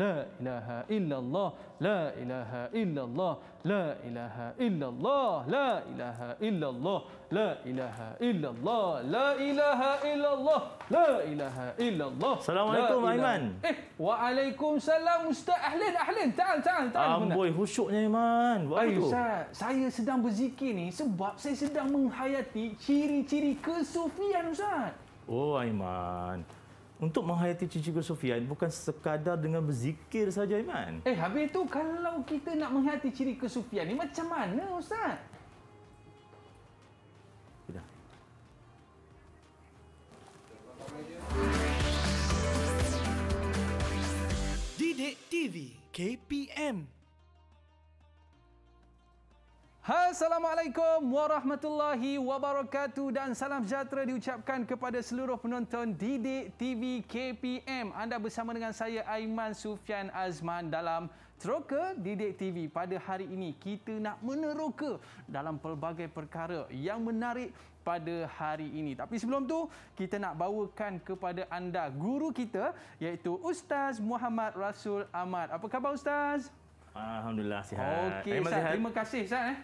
لا إله إلا الله لا إله إلا الله لا إله إلا الله لا إله إلا الله لا إله إلا الله لا إله إلا الله لا إله إلا الله السلام عليكم أيمن وعليكم السلام مستأ أهلين أهلين تعال تعال تعال أمبوي خشوعنا أيمن أيوة saya sedang berzikir ni sebab saya sedang menghayati ciri-ciri kesufian Ustaz. Oh Aiman, untuk menghayati cincin kesufian bukan sekadar dengan berzikir saja iman. Eh habis itu kalau kita nak menghayati ciri kesufian ni macam mana ustaz? Sudah. Didik TV KPM Assalamualaikum warahmatullahi wabarakatuh dan salam sejahtera diucapkan kepada seluruh penonton Didik TV KPM. Anda bersama dengan saya Aiman Sufian Azman dalam Teroka Didik TV. Pada hari ini kita nak meneroka dalam pelbagai perkara yang menarik pada hari ini. Tapi sebelum tu kita nak bawakan kepada anda guru kita iaitu Ustaz Muhammad Rasul Ahmad. Apa khabar Ustaz? Alhamdulillah sihat. Okey, terima kasih Ustaz eh.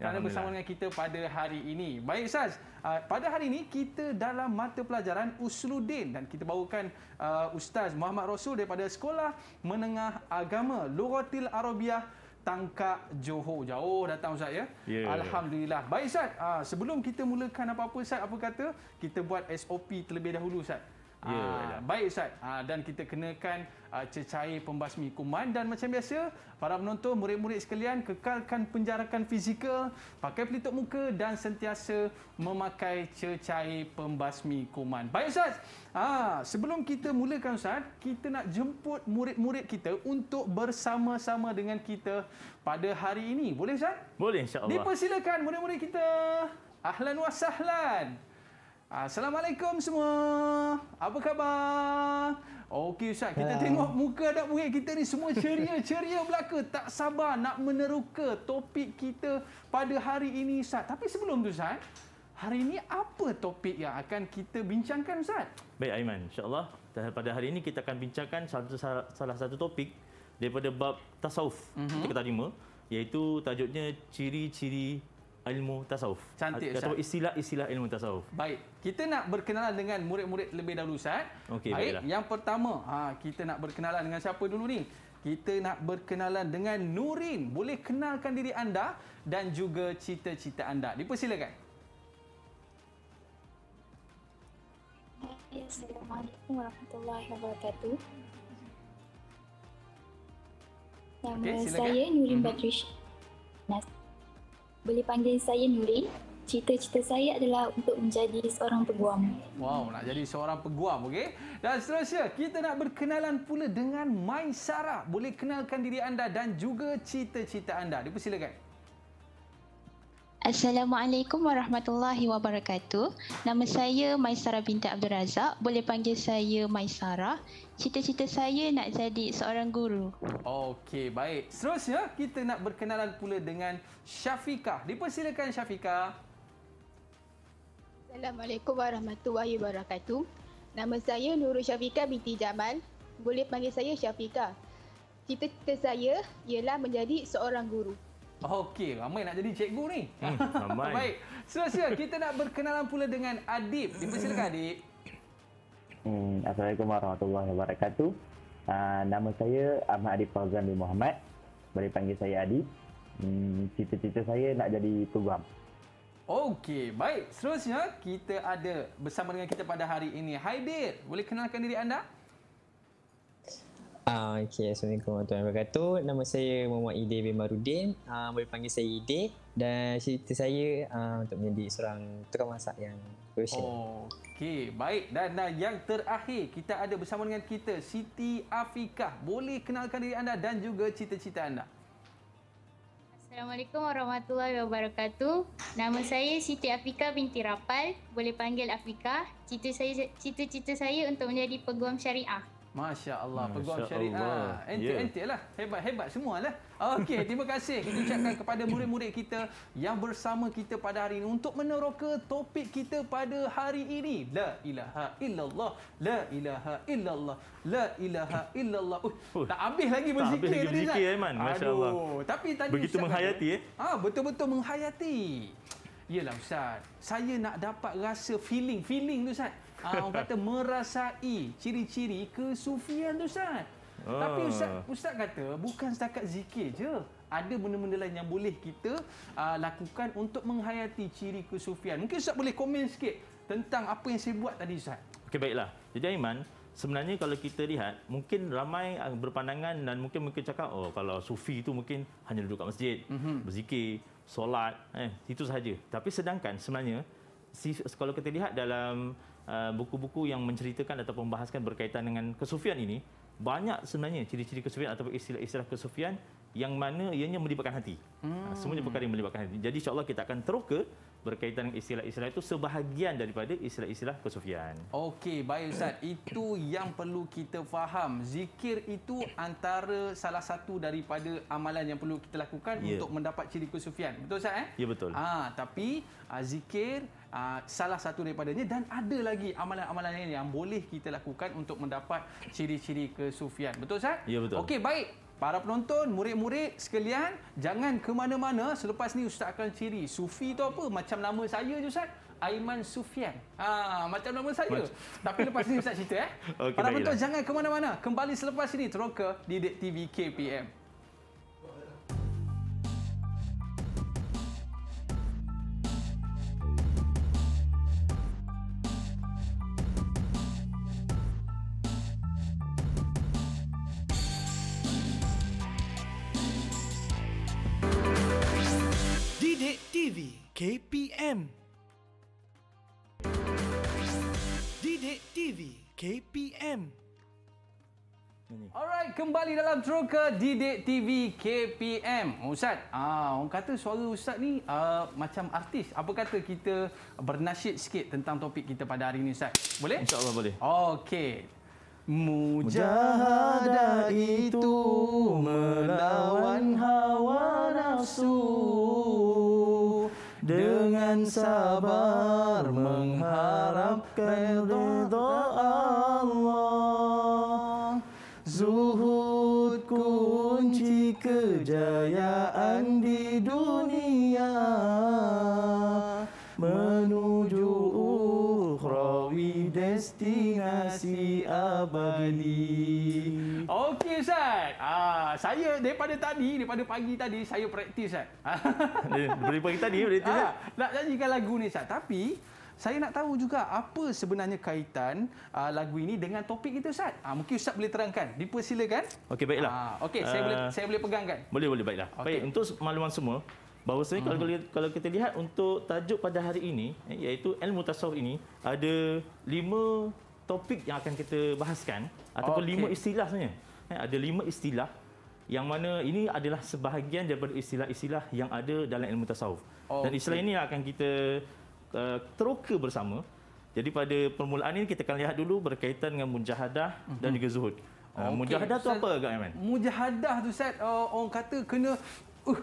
Ya, Kerana bersama dengan kita pada hari ini. Baik Ustaz, uh, pada hari ini kita dalam mata pelajaran Usludin dan kita bawakan uh, Ustaz Muhammad Rasul daripada Sekolah Menengah Agama Lughatil Arabiah Tangkak Johor. Jauh datang Ustaz ya. Yeah. Alhamdulillah. Baik Ustaz, uh, sebelum kita mulakan apa-apa Ustaz, apa kata kita buat SOP terlebih dahulu Ustaz. Ya, yeah, ya. baik Ustaz. Ah, dan kita kenakan ah, cecair pembasmi kuman dan macam biasa para penonton murid-murid sekalian kekalkan penjarakan fizikal, pakai pelitup muka dan sentiasa memakai cecair pembasmi kuman. Baik Ustaz. Ah, sebelum kita mulakan Ustaz, kita nak jemput murid-murid kita untuk bersama-sama dengan kita pada hari ini. Boleh Ustaz? Boleh insya-Allah. Dipersilakan murid-murid kita. Ahlan wa sahlan. Assalamualaikum semua. Apa khabar? Okey Ustaz, kita ya. tengok muka anak murid kita ni semua ceria-ceria belaka. Tak sabar nak meneruka topik kita pada hari ini Ustaz. Tapi sebelum tu Ustaz, hari ini apa topik yang akan kita bincangkan Ustaz? Baik Aiman, insyaAllah. Pada hari ini kita akan bincangkan salah, salah satu topik daripada bab tasawuf uh-huh. kita terima. Iaitu tajuknya ciri-ciri ilmu tasawuf. Cantik Ustaz. Atau istilah-istilah ilmu tasawuf. Baik. Kita nak berkenalan dengan murid-murid lebih dahulu Ustaz. baik baiklah. Yang pertama, ha, kita nak berkenalan dengan siapa dulu ni? Kita nak berkenalan dengan Nurin. Boleh kenalkan diri anda dan juga cita-cita anda. Dipersilakan. Ya, Assalamualaikum warahmatullahi wabarakatuh. Nama okay, saya Nurin mm-hmm. Badrish boleh panggil saya nuri. Cita-cita saya adalah untuk menjadi seorang peguam. Wow, nak jadi seorang peguam, okey? Dan seterusnya, kita nak berkenalan pula dengan Maisara. Boleh kenalkan diri anda dan juga cita-cita anda. Dipersilakan. Assalamualaikum warahmatullahi wabarakatuh. Nama saya Maisara binti Abdul Razak. Boleh panggil saya Maisara. Cita-cita saya nak jadi seorang guru. Okey, baik. Seterusnya, kita nak berkenalan pula dengan Syafika. Dipersilakan Syafika. Assalamualaikum warahmatullahi wabarakatuh. Nama saya Nurul Syafika binti Jamal. Boleh panggil saya Syafika. Cita-cita saya ialah menjadi seorang guru. Okey, ramai nak jadi cikgu ni. Hmm, ramai. Baik. Selesa, kita nak berkenalan pula dengan Adib. Dipersilakan Adib. Hmm, Assalamualaikum warahmatullahi wabarakatuh. Uh, nama saya Ahmad Adib Fauzan bin Muhammad. Boleh panggil saya Adib. Hmm, cita-cita saya nak jadi peguam. Okey, baik. Selanjutnya kita ada bersama dengan kita pada hari ini. Haidir, boleh kenalkan diri anda? Uh, ah, okay, Assalamualaikum warahmatullahi wabarakatuh. Nama saya Muhammad Ide bin Marudin. Uh, boleh panggil saya Ide. Dan cerita saya uh, untuk menjadi seorang tukang masak yang berusia. Oh, okay, baik. Dan, dan yang terakhir, kita ada bersama dengan kita, Siti Afiqah. Boleh kenalkan diri anda dan juga cita-cita anda. Assalamualaikum warahmatullahi wabarakatuh. Nama saya Siti Afika binti Rapal. Boleh panggil Afika. Cita-cita saya, cita-cita saya untuk menjadi peguam syariah. Masya Allah, peguam syariah. enti yeah. ente lah. Hebat, hebat semua lah. Okey, terima kasih. Kita ucapkan kepada murid-murid kita yang bersama kita pada hari ini untuk meneroka topik kita pada hari ini. La ilaha illallah. La ilaha illallah. La ilaha illallah. Uh, tak habis lagi berzikir tadi, Zat. Tak habis lagi berzikir, Aiman. Masya Aduh. Allah. Tapi tadi Begitu menghayati. Eh? Ah, betul-betul menghayati. Yelah, Ustaz. Saya nak dapat rasa feeling. Feeling tu, Ustaz uh, orang kata merasai ciri-ciri kesufian tu Ustaz. Uh. Tapi Ustaz, Ustaz kata bukan setakat zikir je. Ada benda-benda lain yang boleh kita uh, lakukan untuk menghayati ciri kesufian. Mungkin Ustaz boleh komen sikit tentang apa yang saya buat tadi Ustaz. Okey baiklah. Jadi Aiman, sebenarnya kalau kita lihat mungkin ramai berpandangan dan mungkin mungkin cakap oh kalau sufi itu mungkin hanya duduk kat masjid, uh-huh. berzikir, solat, eh itu sahaja. Tapi sedangkan sebenarnya kalau kita lihat dalam Uh, buku-buku yang menceritakan atau membahaskan berkaitan dengan kesufian ini banyak sebenarnya ciri-ciri kesufian atau istilah-istilah kesufian yang mana ianya melibatkan hati. Hmm. Semuanya perkara yang melibatkan hati. Jadi insya-Allah kita akan terus berkaitan dengan istilah-istilah itu sebahagian daripada istilah-istilah kesufian. Okey, baik Ustaz. itu yang perlu kita faham. Zikir itu antara salah satu daripada amalan yang perlu kita lakukan yeah. untuk mendapat ciri kesufian. Betul Ustaz? Eh? Ya, betul. Ha, tapi uh, zikir uh, salah satu daripadanya dan ada lagi amalan-amalan lain yang boleh kita lakukan untuk mendapat ciri-ciri kesufian. Betul Ustaz? Ya, betul. Okey, baik. Para penonton, murid-murid sekalian, jangan ke mana-mana selepas ni Ustaz akan ciri. Sufi tu apa? Macam nama saya je Ustaz. Aiman Sufian. Ha, macam nama saya. Macam... Tapi lepas ni Ustaz cerita eh. Okay, Para penonton, jangan ke mana-mana. Kembali selepas ini, teroka di TV KPM. KPM. Didik TV KPM. Alright, kembali dalam troka Didik TV KPM. Ustaz, ah orang kata suara ustaz ni uh, macam artis. Apa kata kita bernasyid sikit tentang topik kita pada hari ini ustaz? Boleh? Insya-Allah boleh. Okey. Mujahadah itu melawan hawa nafsu dengan sabar mengharapkan ridha Allah zuhud kunci kejayaan di dunia menuju ukhrawi destinasi abadi Ustaz. Ah, saya daripada tadi, daripada pagi tadi saya praktis Ustaz. Ah. Eh, Dari pagi tadi praktis ya, ah, Nak nyanyikan lagu ni Ustaz. Tapi saya nak tahu juga apa sebenarnya kaitan uh, lagu ini dengan topik kita Ustaz. Ah, mungkin Ustaz boleh terangkan. Dipersilakan. Okey, baiklah. Ah, okey, saya uh, boleh saya boleh pegangkan. Boleh, boleh, baiklah. Okay. Baik, untuk maklumat semua, bahawa hmm. kalau, mhm. kalau kita lihat untuk tajuk pada hari ini eh, iaitu ilmu tasawuf ini ada lima topik yang akan kita bahaskan ataupun okay. lima istilah sebenarnya. Eh, ada lima istilah yang mana ini adalah sebahagian daripada istilah-istilah yang ada dalam ilmu tasawuf. Oh, Dan istilah okay. ini akan kita uh, teroka bersama. Jadi pada permulaan ini kita akan lihat dulu berkaitan dengan mujahadah mm-hmm. dan mhm. juga zuhud. Eh, okay. Uh, mujahadah Ustaz, tu apa agak Iman? Mujahadah tu set uh, orang kata kena uh,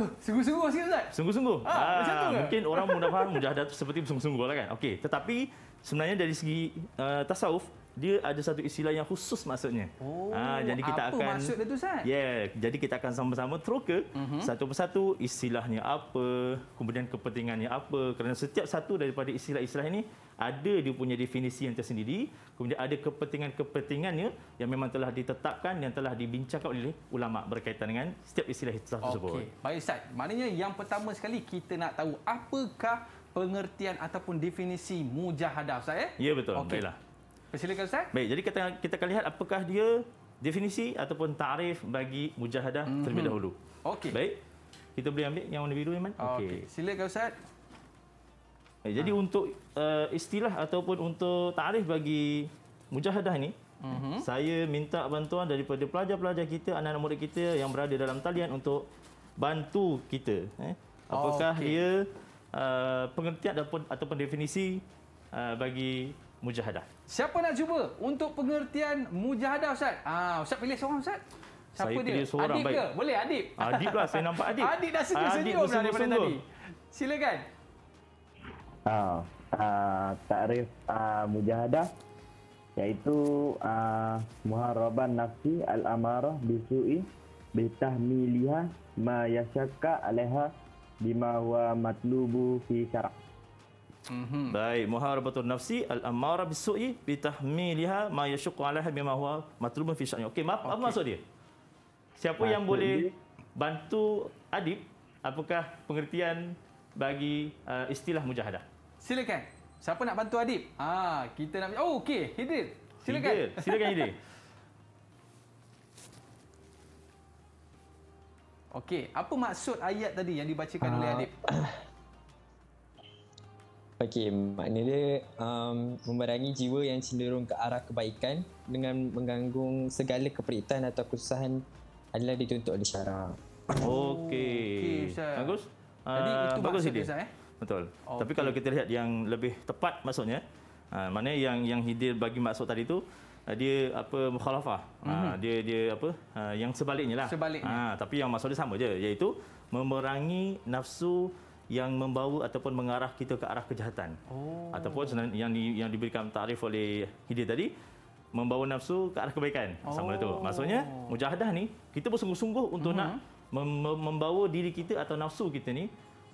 uh, sungguh-sungguh sikit Ustaz. Sungguh-sungguh. Ah, ah, macam tu mungkin orang mudah faham mujahadah tu seperti sungguh sungguhlah kan. Okey, tetapi sebenarnya dari segi uh, tasawuf dia ada satu istilah yang khusus maksudnya. Oh, ha, jadi kita apa akan, maksud dia tu, Ustaz? Yeah, jadi kita akan sama-sama teroka uh-huh. Mhm. satu persatu istilahnya apa, kemudian kepentingannya apa. Kerana setiap satu daripada istilah-istilah ini ada dia punya definisi yang tersendiri. Kemudian ada kepentingan-kepentingannya yang memang telah ditetapkan, yang telah dibincangkan oleh ulama' berkaitan dengan setiap istilah itu okay. tersebut. Okey, baik Ustaz. Maknanya yang pertama sekali kita nak tahu apakah pengertian ataupun definisi mujahadah, Ustaz? Eh? Ya, yeah, betul. Okay. Baiklah. Silakan Ustaz. Baik, jadi kita, kita akan lihat apakah dia definisi ataupun tarif bagi mujahadah mm-hmm. terlebih dahulu. Okey. Baik. Kita boleh ambil yang warna biru, ni, Iman. Okey. Okay. Silakan Ustaz. Baik, ha. Jadi untuk uh, istilah ataupun untuk tarif bagi mujahadah ini, mm-hmm. saya minta bantuan daripada pelajar-pelajar kita, anak-anak murid kita yang berada dalam talian untuk bantu kita. Eh. Apakah okay. dia uh, pengertian ataupun, ataupun definisi uh, bagi mujahadah. Siapa nak cuba untuk pengertian mujahadah Ustaz? Ah, Ustaz pilih seorang Ustaz. Siapa saya dia? Pilih seorang, adib baik. ke? Boleh Adib. Adib lah saya nampak Adib. Adib dah senyum-senyum senyum lah daripada sungguh. tadi. Silakan. Ah, oh, uh, takrif uh, mujahadah iaitu uh, ah, muharaban nafsi al-amarah bisu'i bitahmiliha ma yasyaka alaiha bima wa matlubu fi syarak. Mm-hmm. Baik, muharabatun nafsi al-ammara bisu'i bi tahmiliha ma yashuqqu 'alaiha bima huwa matlubun fi syani. Okey, apa okay. maksud dia? Siapa Mata yang boleh dia. bantu adib apakah pengertian bagi uh, istilah mujahadah? Silakan. Siapa nak bantu adib? Ah, kita nak Oh, okey, Hidir. Silakan. Hidir. Silakan Hidir. okey, apa maksud ayat tadi yang dibacakan uh, oleh adib? Okey, makna dia um, memerangi jiwa yang cenderung ke arah kebaikan dengan mengganggu segala keperitan atau kesusahan adalah dituntut oleh syarak. Okey. Oh, okay, bagus. Jadi uh, itu ah, maksud dia. eh? Betul. Okay. Oh, tapi kalau kita lihat yang lebih tepat maksudnya, uh, ah, mana yang yang hidil bagi maksud tadi tu uh, dia apa mukhalafah. Mm-hmm. dia dia apa uh, yang sebaliknya lah. Sebaliknya. Uh, tapi yang maksudnya sama je iaitu memerangi nafsu yang membawa ataupun mengarah kita ke arah kejahatan. Oh. Ataupun yang di, yang diberikan tarif oleh Hidir tadi membawa nafsu ke arah kebaikan. Oh. Sama itu. Maksudnya mujahadah ni kita bersungguh-sungguh untuk uh-huh. nak mhm. membawa diri kita atau nafsu kita ni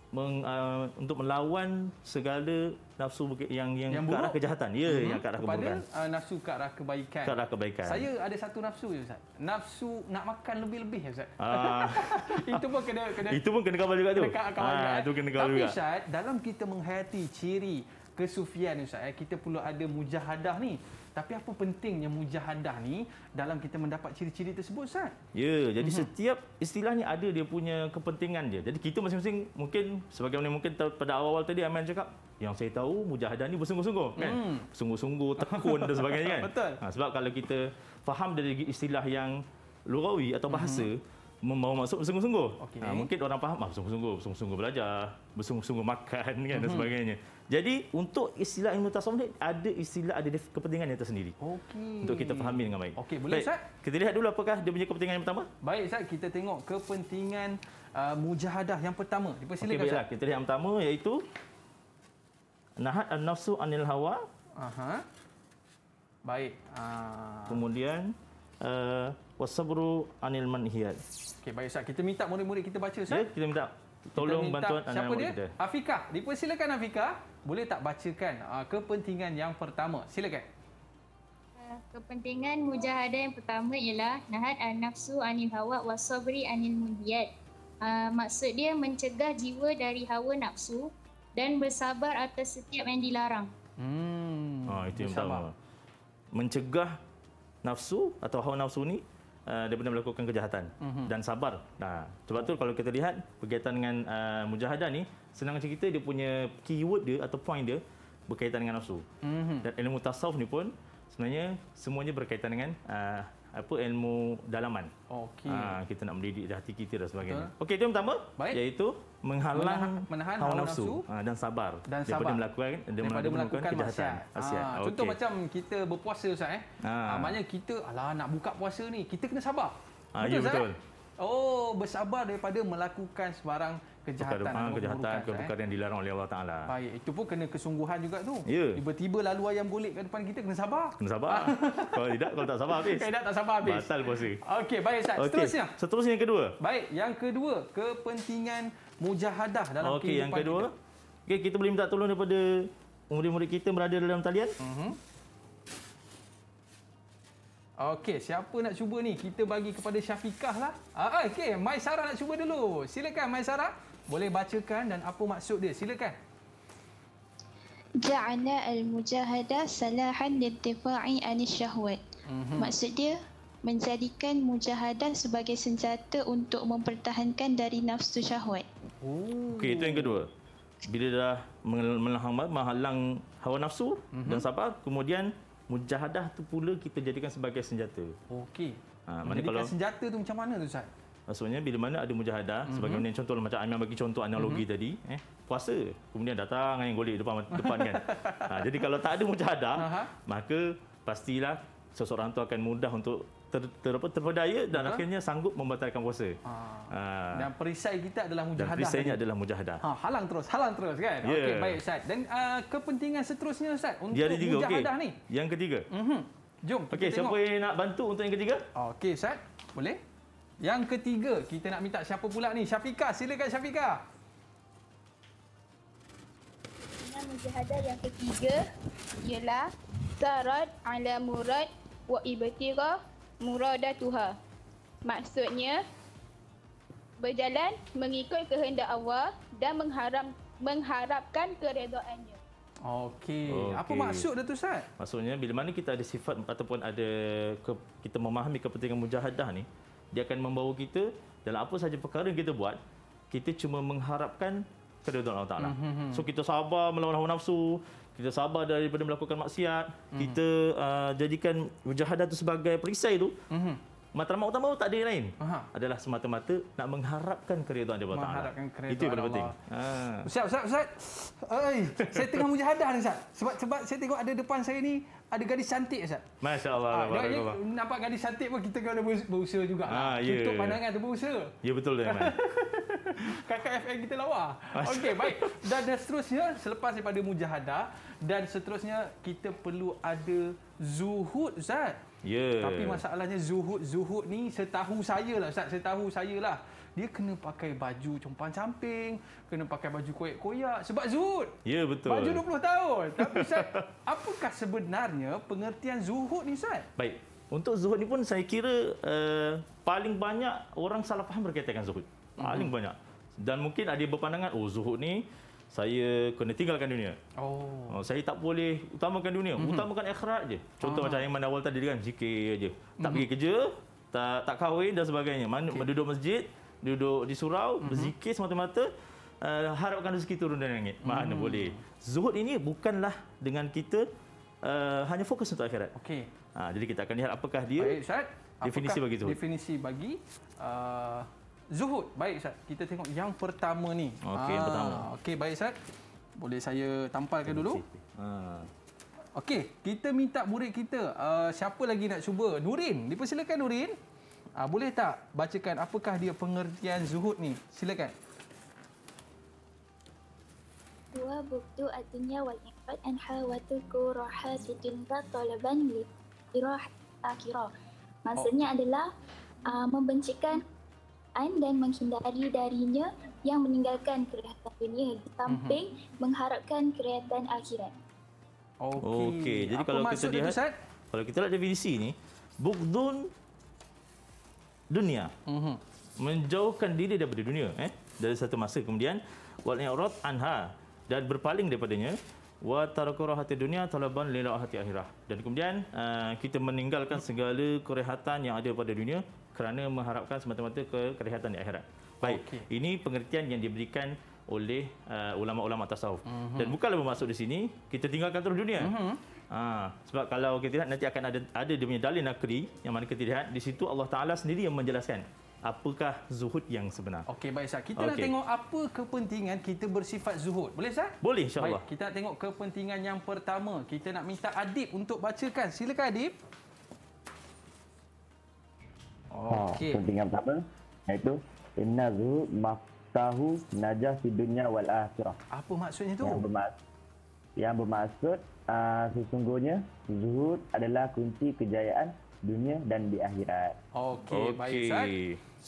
meng, uh, untuk melawan segala nafsu yang yang, yang ke arah kejahatan. Ya, mm-hmm. yang ke arah keburukan. Kepada uh, nafsu ke arah kebaikan. Ke arah kebaikan. Saya ada satu nafsu je Ustaz. Nafsu nak makan lebih-lebih ya Ustaz. Uh, itu pun kena kena Itu pun kena kawal juga tu. Kena kawal ha, Itu kena kawal Tapi, juga. Tapi Ustaz, dalam kita menghayati ciri kesufian Ustaz, eh, kita perlu ada mujahadah ni. Tapi apa pentingnya mujahadah ni dalam kita mendapat ciri-ciri tersebut, Ustaz? Ya, jadi mm-hmm. setiap istilahnya ada dia punya kepentingan dia. Jadi kita masing-masing mungkin sebagai sebagaimana mungkin pada awal-awal tadi Aman cakap, yang saya tahu mujahadah ni bersungguh-sungguh kan. Mm. Sungguh-sungguh tekun dan sebagainya kan. Betul. Ha, sebab kalau kita faham dari istilah yang lurawi atau bahasa, mm-hmm membawa maksud bersungguh-sungguh. Okay. Ha, mungkin orang faham, ah, bersungguh-sungguh, bersungguh-sungguh belajar, bersungguh-sungguh makan kan, mm-hmm. dan mhm. sebagainya. Jadi untuk istilah ilmu tasawuf ni, ada istilah, ada kepentingan yang tersendiri. Okay. Untuk kita fahami dengan baik. Okay, boleh Ustaz? Kita lihat dulu apakah dia punya kepentingan yang pertama. Baik Ustaz, kita tengok kepentingan uh, mujahadah yang pertama. Dipersilakan okay, Ustaz. Kita lihat yang pertama iaitu Nahat al-nafsu anil hawa. Aha. Baik. Uh... Kemudian uh, wasabru anil manhiyat. Okey baik Ustaz, kita minta murid-murid kita baca Ustaz. Ya, kita minta tolong kita minta bantuan anak murid kita. Afika, dipersilakan Afika, boleh tak bacakan uh, kepentingan yang pertama? Silakan. Uh, kepentingan mujahadah yang pertama ialah nahat an-nafsu anil hawa wasabri anil munhiyat. Uh, maksud dia mencegah jiwa dari hawa nafsu dan bersabar atas setiap yang dilarang. Hmm. Ah, itu yang pertama. Mencegah nafsu atau hawa nafsu ni uh, daripada melakukan kejahatan mm-hmm. dan sabar. Nah, sebab tu kalau kita lihat berkaitan dengan uh, mujahadah ni senang cerita dia punya keyword dia atau point dia berkaitan dengan nafsu. Mm-hmm. Dan ilmu tasawuf ni pun sebenarnya semuanya berkaitan dengan uh, apa ilmu dalaman. Okay. Ha, ah, kita nak mendidik hati kita dan sebagainya. Okey, jom pertama iaitu menghalang menahan hawa nafsu, nafsu ah, dan sabar dan daripada melakukan daripada, daripada melakukan kejahatan. Ha, contoh okay. macam kita berpuasa Ustaz eh. Ha. ha maknanya kita alah nak buka puasa ni, kita kena sabar. Ha, betul, ya, eh? betul. Oh, bersabar daripada melakukan sebarang kejahatan bukan faham kejahatan ke perkara eh. yang dilarang oleh Allah Taala. Baik, itu pun kena kesungguhan juga tu. Yeah. Tiba-tiba lalu ayam golek kat depan kita kena sabar. Kena sabar. kalau tidak kalau tak sabar habis. Kalau tak sabar habis. Batal puasa. Okey, baik Ustaz. Okay. Seterusnya. Seterusnya yang kedua. Baik, yang kedua kepentingan mujahadah dalam okay, kehidupan. Okey, yang kedua. Okey, kita boleh minta tolong daripada murid-murid kita berada dalam talian. Mhm. Uh-huh. Okey, siapa nak cuba ni? Kita bagi kepada Syafiqah lah. Ah, uh, okey, Mai nak cuba dulu. Silakan Maisara. Boleh bacakan dan apa maksud dia? Silakan. Ja'ana al-mujahadah salahan lintifa'i anis mhm. Maksud dia, menjadikan mujahadah sebagai senjata untuk mempertahankan dari nafsu syahwat. Oh. Okey, itu yang kedua. Bila dah menghalang hawa nafsu uh-huh. dan sabar, kemudian mujahadah tu pula kita jadikan sebagai senjata. Okey. Ha, menjadikan kalau, senjata tu macam mana tu Ustaz? maksudnya bila mana ada mujahadah mm-hmm. sebagaimana contoh macam Aiman bagi contoh analogi mm-hmm. tadi eh puasa kemudian datang yang eh, golek depan depan kan ha, jadi kalau tak ada mujahadah uh maka pastilah seseorang tu akan mudah untuk ter, ter, ter, terpedaya dan Betul. akhirnya sanggup membatalkan puasa. Ha. Ha. Dan perisai kita adalah mujahadah. Dan perisainya tadi. adalah mujahadah. Ha, halang terus, halang terus kan? Yeah. Okey, baik Ustaz. Dan uh, kepentingan seterusnya Ustaz untuk Dia ada mujahadah okay. Yang ketiga. Mm-hmm. Jom kita okay, tengok. Siapa yang nak bantu untuk yang ketiga? Okey Ustaz, boleh? Yang ketiga, kita nak minta siapa pula ni? Syafika, silakan Syafika. Dengan mujahadah yang ketiga ialah Sarat ala murad wa ibtira Tuha. Maksudnya, berjalan mengikut kehendak Allah dan mengharap, mengharapkan keredoannya. Okey. Okay. Apa maksud dia tu Ustaz? Maksudnya bila mana kita ada sifat ataupun ada ke, kita memahami kepentingan mujahadah ni, dia akan membawa kita dalam apa sahaja perkara yang kita buat kita cuma mengharapkan keridhaan Allah Taala mm-hmm, mm-hmm. so kita sabar melawan hawa nafsu kita sabar daripada melakukan maksiat mm-hmm. kita uh, jadikan mujahadah itu sebagai perisai itu mm-hmm matlamat utama tak ada yang lain. Aha. Adalah semata-mata nak mengharapkan keriduan Allah Taala. Itu yang Allah. penting. Ha. Ustaz, Ustaz, Ustaz. Oi, saya tengah mujahadah ni, Ustaz. Sebab sebab saya tengok ada depan saya ni ada gadis cantik, Ustaz. Masya-Allah. Ha, ah, Allah, nampak gadis cantik pun kita kena berusaha juga. Ha, yeah. Ah, ya, Tutup ya, ya. pandangan tu berusaha. Ya yeah, betul dia, Kakak FM kita lawa. Okey, baik. Dan, dan seterusnya selepas daripada mujahadah dan seterusnya kita perlu ada zuhud, Ustaz. Yeah. Tapi masalahnya zuhud-zuhud ni setahu saya lah Ustaz, setahu saya lah. Dia kena pakai baju compang camping, kena pakai baju koyak-koyak sebab zuhud. Ya yeah, betul. Baju 20 tahun. Tapi Ustaz, apakah sebenarnya pengertian zuhud ni Ustaz? Baik. Untuk zuhud ni pun saya kira uh, paling banyak orang salah faham berkaitan dengan zuhud. Paling mm-hmm. banyak. Dan mungkin ada berpandangan, oh zuhud ni saya kena tinggalkan dunia. Oh. oh. saya tak boleh utamakan dunia, mm-hmm. utamakan akhirat je. Contoh ah. macam yang awal tadi kan, zikir aje. Mm-hmm. Tak mhm. pergi kerja, tak tak kahwin dan sebagainya. Man, okay. Duduk masjid, duduk di surau, mm-hmm. berzikir semata-mata uh, harapkan rezeki turun dari langit. Mana mm-hmm. boleh. Zuhud ini bukanlah dengan kita uh, hanya fokus untuk akhirat. Okey. Uh, jadi kita akan lihat apakah dia. Baik, Ustaz. Definisi bagi Zuhud. Definisi bagi uh, Zuhud. Baik Ustaz, kita tengok yang pertama ni. Okey, yang ah, pertama. Okey, baik Ustaz. Boleh saya tampalkan dulu? Ha. Okey, kita minta murid kita, uh, siapa lagi nak cuba? Nurin, dipersilakan Nurin. Uh, boleh tak bacakan apakah dia pengertian zuhud ni? Silakan. Dua buktu artinya wal ikhbat an hawatu ku roha sejumpa tolaban li kiroh Maksudnya oh. adalah uh, membencikan kerajaan dan menghindari darinya yang meninggalkan kerajaan dunia di samping mm-hmm. mengharapkan kerajaan akhirat. Okey. Okay. Jadi Apa kalau kita lihat itu, kalau kita lihat definisi ini, bukdun dunia. Mm-hmm. Menjauhkan diri daripada dunia eh dari satu masa kemudian wal yarad anha dan berpaling daripadanya wa tarakura hati dunia talaban lila hati akhirah dan kemudian eh, kita meninggalkan segala kerehatan yang ada pada dunia kerana mengharapkan semata-mata ke kelihatan di akhirat. Baik, okay. ini pengertian yang diberikan oleh uh, ulama-ulama tasawuf. Mm-hmm. Dan bukanlah bermaksud di sini kita tinggalkan terus dunia. Mm-hmm. Ha, sebab kalau kita lihat nanti akan ada ada dia punya dalil nakri yang mana kita lihat di situ Allah Taala sendiri yang menjelaskan apakah zuhud yang sebenar. Okey baik Ustaz, kita okay. nak tengok apa kepentingan kita bersifat zuhud. Boleh sah? Boleh insyaallah. kita nak tengok kepentingan yang pertama. Kita nak minta Adib untuk bacakan. Silakan Adib. Ha, okay. penting yang pertama iaitu innazu maftahu najah di dunia wal akhirah apa maksudnya tu yang bermaksud, yang bermaksud uh, sesungguhnya zuhud adalah kunci kejayaan dunia dan di akhirat okey okay. baik ustaz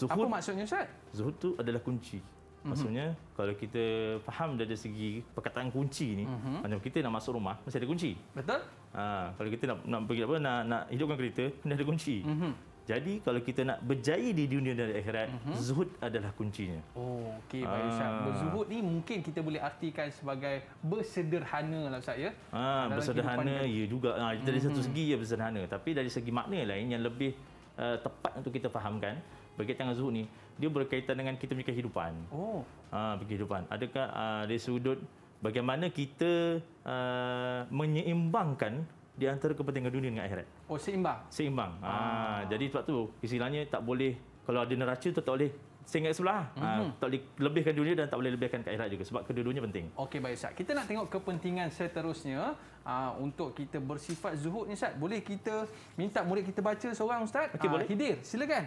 zuhud, apa maksudnya ustaz zuhud tu adalah kunci mhm. Maksudnya mm-hmm. kalau kita faham dari segi perkataan kunci ni mm-hmm. macam kita nak masuk rumah mesti ada kunci. Betul? Ha kalau kita nak nak pergi apa nak nak hidupkan kereta kena ada kunci. Mm-hmm. Jadi kalau kita nak berjaya di dunia dan akhirat, mm-hmm. zuhud adalah kuncinya. Oh, okey baik Ustaz. Ah. Zuhud ni mungkin kita boleh artikan sebagai bersederhana lah Ustaz ya. Ha, Dalam bersederhana ya juga. Ha, dari mm-hmm. satu hmm. segi ya bersederhana, tapi dari segi makna lain yang lebih uh, tepat untuk kita fahamkan berkaitan dengan zuhud ni, dia berkaitan dengan kita punya kehidupan. Oh. Ha, kehidupan. Adakah uh, dari sudut bagaimana kita uh, menyeimbangkan di antara kepentingan dunia dengan akhirat. Oh, seimbang. Seimbang. Ah, ah. jadi sebab tu istilahnya tak boleh kalau ada neraca tu tak boleh Sehingga sebelah mm-hmm. ha, Tak boleh lebihkan dunia Dan tak boleh lebihkan akhirat juga Sebab kedua-duanya penting Okey baik Ustaz Kita nak tengok kepentingan seterusnya uh, Untuk kita bersifat zuhud ni Ustaz Boleh kita Minta murid kita baca seorang Ustaz okay, uh, ah, boleh. Hidir silakan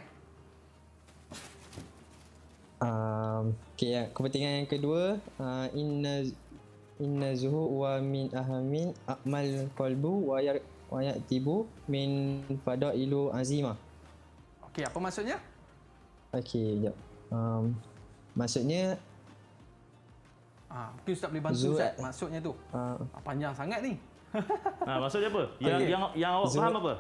um, okay, ya. Kepentingan yang kedua uh, Inna inna zuhu wa min ahamin akmal kolbu wa yar wa yak tibu min pada ilu azima. Okay, apa maksudnya? Okay, jap. Um, maksudnya Ah, mungkin Ustaz boleh bantu Zuh, Ustaz maksudnya tu. Uh, panjang sangat ni. ah, maksudnya apa? Yang okay. yang yang awak faham apa?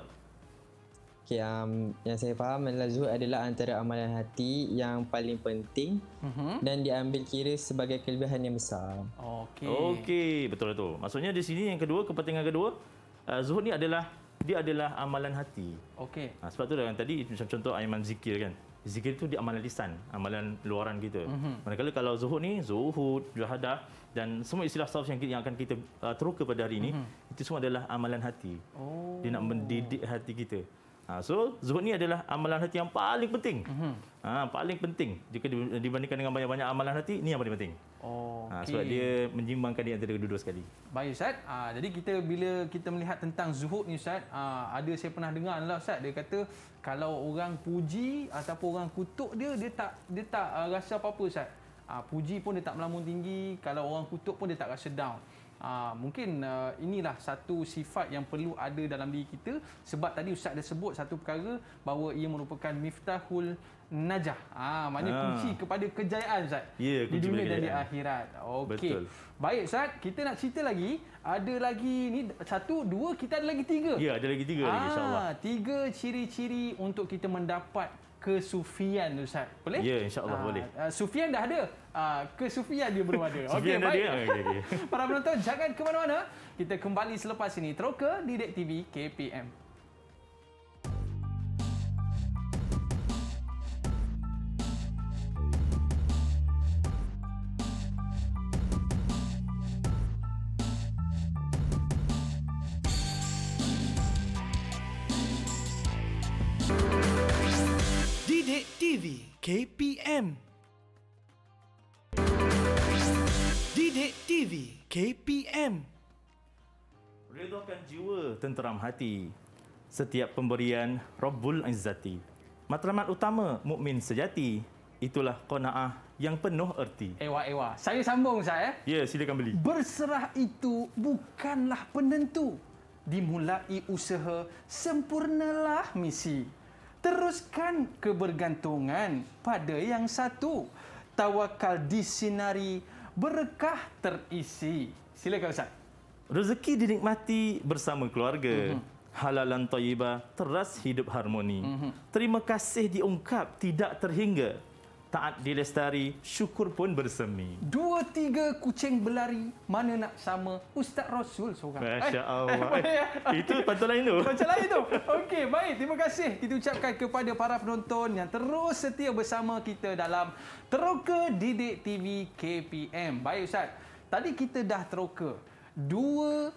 Okay, um, yang saya faham adalah zuhud adalah antara amalan hati yang paling penting uh-huh. dan diambil kira sebagai kelebihan yang besar. Okey. Okey, betul lah tu. Maksudnya di sini yang kedua, kepentingan kedua, uh, zuhud ni adalah dia adalah amalan hati. Okey. Ha, sebab tu dengan lah tadi macam contoh aiman zikir kan. Zikir tu di amalan lisan, amalan luaran kita. Uh-huh. Manakala kalau zuhud ni zuhud, juhadah dan semua istilah sauf yang, akan kita uh, teruka pada hari ini, uh-huh. Mhm. itu semua adalah amalan hati. Oh. Dia nak mendidik hati kita. Ha, so zuhud ni adalah amalan hati yang paling penting. Mm-hmm. Ha, paling penting jika dibandingkan dengan banyak-banyak amalan hati, ni yang paling penting. Oh, okay. ha, sebab dia menjimbangkan dia antara kedua-dua sekali. Baik Ustaz. Ha, jadi kita bila kita melihat tentang zuhud ni Ustaz, ha, ada saya pernah dengar lah Ustaz. Dia kata kalau orang puji ataupun orang kutuk dia, dia tak dia tak uh, rasa apa-apa Ustaz. Ha, puji pun dia tak melamun tinggi. Kalau orang kutuk pun dia tak rasa down. Ha, mungkin uh, inilah satu sifat yang perlu ada dalam diri kita sebab tadi Ustaz dah sebut satu perkara bahawa ia merupakan miftahul najah. Ha, maknanya ha. kunci kepada kejayaan Ustaz. Ya, di dunia dan di akhirat. Okey. Baik Ustaz, kita nak cerita lagi. Ada lagi ni satu, dua, kita ada lagi tiga. Ya, ada lagi tiga ha, lagi insyaAllah. Tiga ciri-ciri untuk kita mendapat kesufian Ustaz. Boleh? Ya, insya-Allah uh, boleh. Uh, sufian dah ada. Uh, kesufian dia belum ada. Okey, baik. dia. Okay, okay. Para penonton jangan ke mana-mana. Kita kembali selepas ini. di Didik TV KPM. FM. Didik TV KPM. Redakan jiwa tenteram hati. Setiap pemberian Rabbul Izzati. Matlamat utama mukmin sejati itulah qanaah yang penuh erti. Ewa ewa. Saya sambung saya. Eh? Ya, silakan beli. Berserah itu bukanlah penentu. Dimulai usaha, sempurnalah misi teruskan kebergantungan pada yang satu. Tawakal disinari, berkah terisi. Silakan Ustaz. Rezeki dinikmati bersama keluarga. Uh-huh. Halalan tayyibah, teras hidup harmoni. Uh-huh. Terima kasih diungkap tidak terhingga taat dilestari, syukur pun bersemi. Dua tiga kucing berlari, mana nak sama Ustaz Rasul seorang. Eh, Masya eh, Allah. Eh, eh, itu pantun lain tu. Pantun lain tu. Okey, baik. Terima kasih. Kita ucapkan kepada para penonton yang terus setia bersama kita dalam Teroka Didik TV KPM. Baik Ustaz. Tadi kita dah teroka dua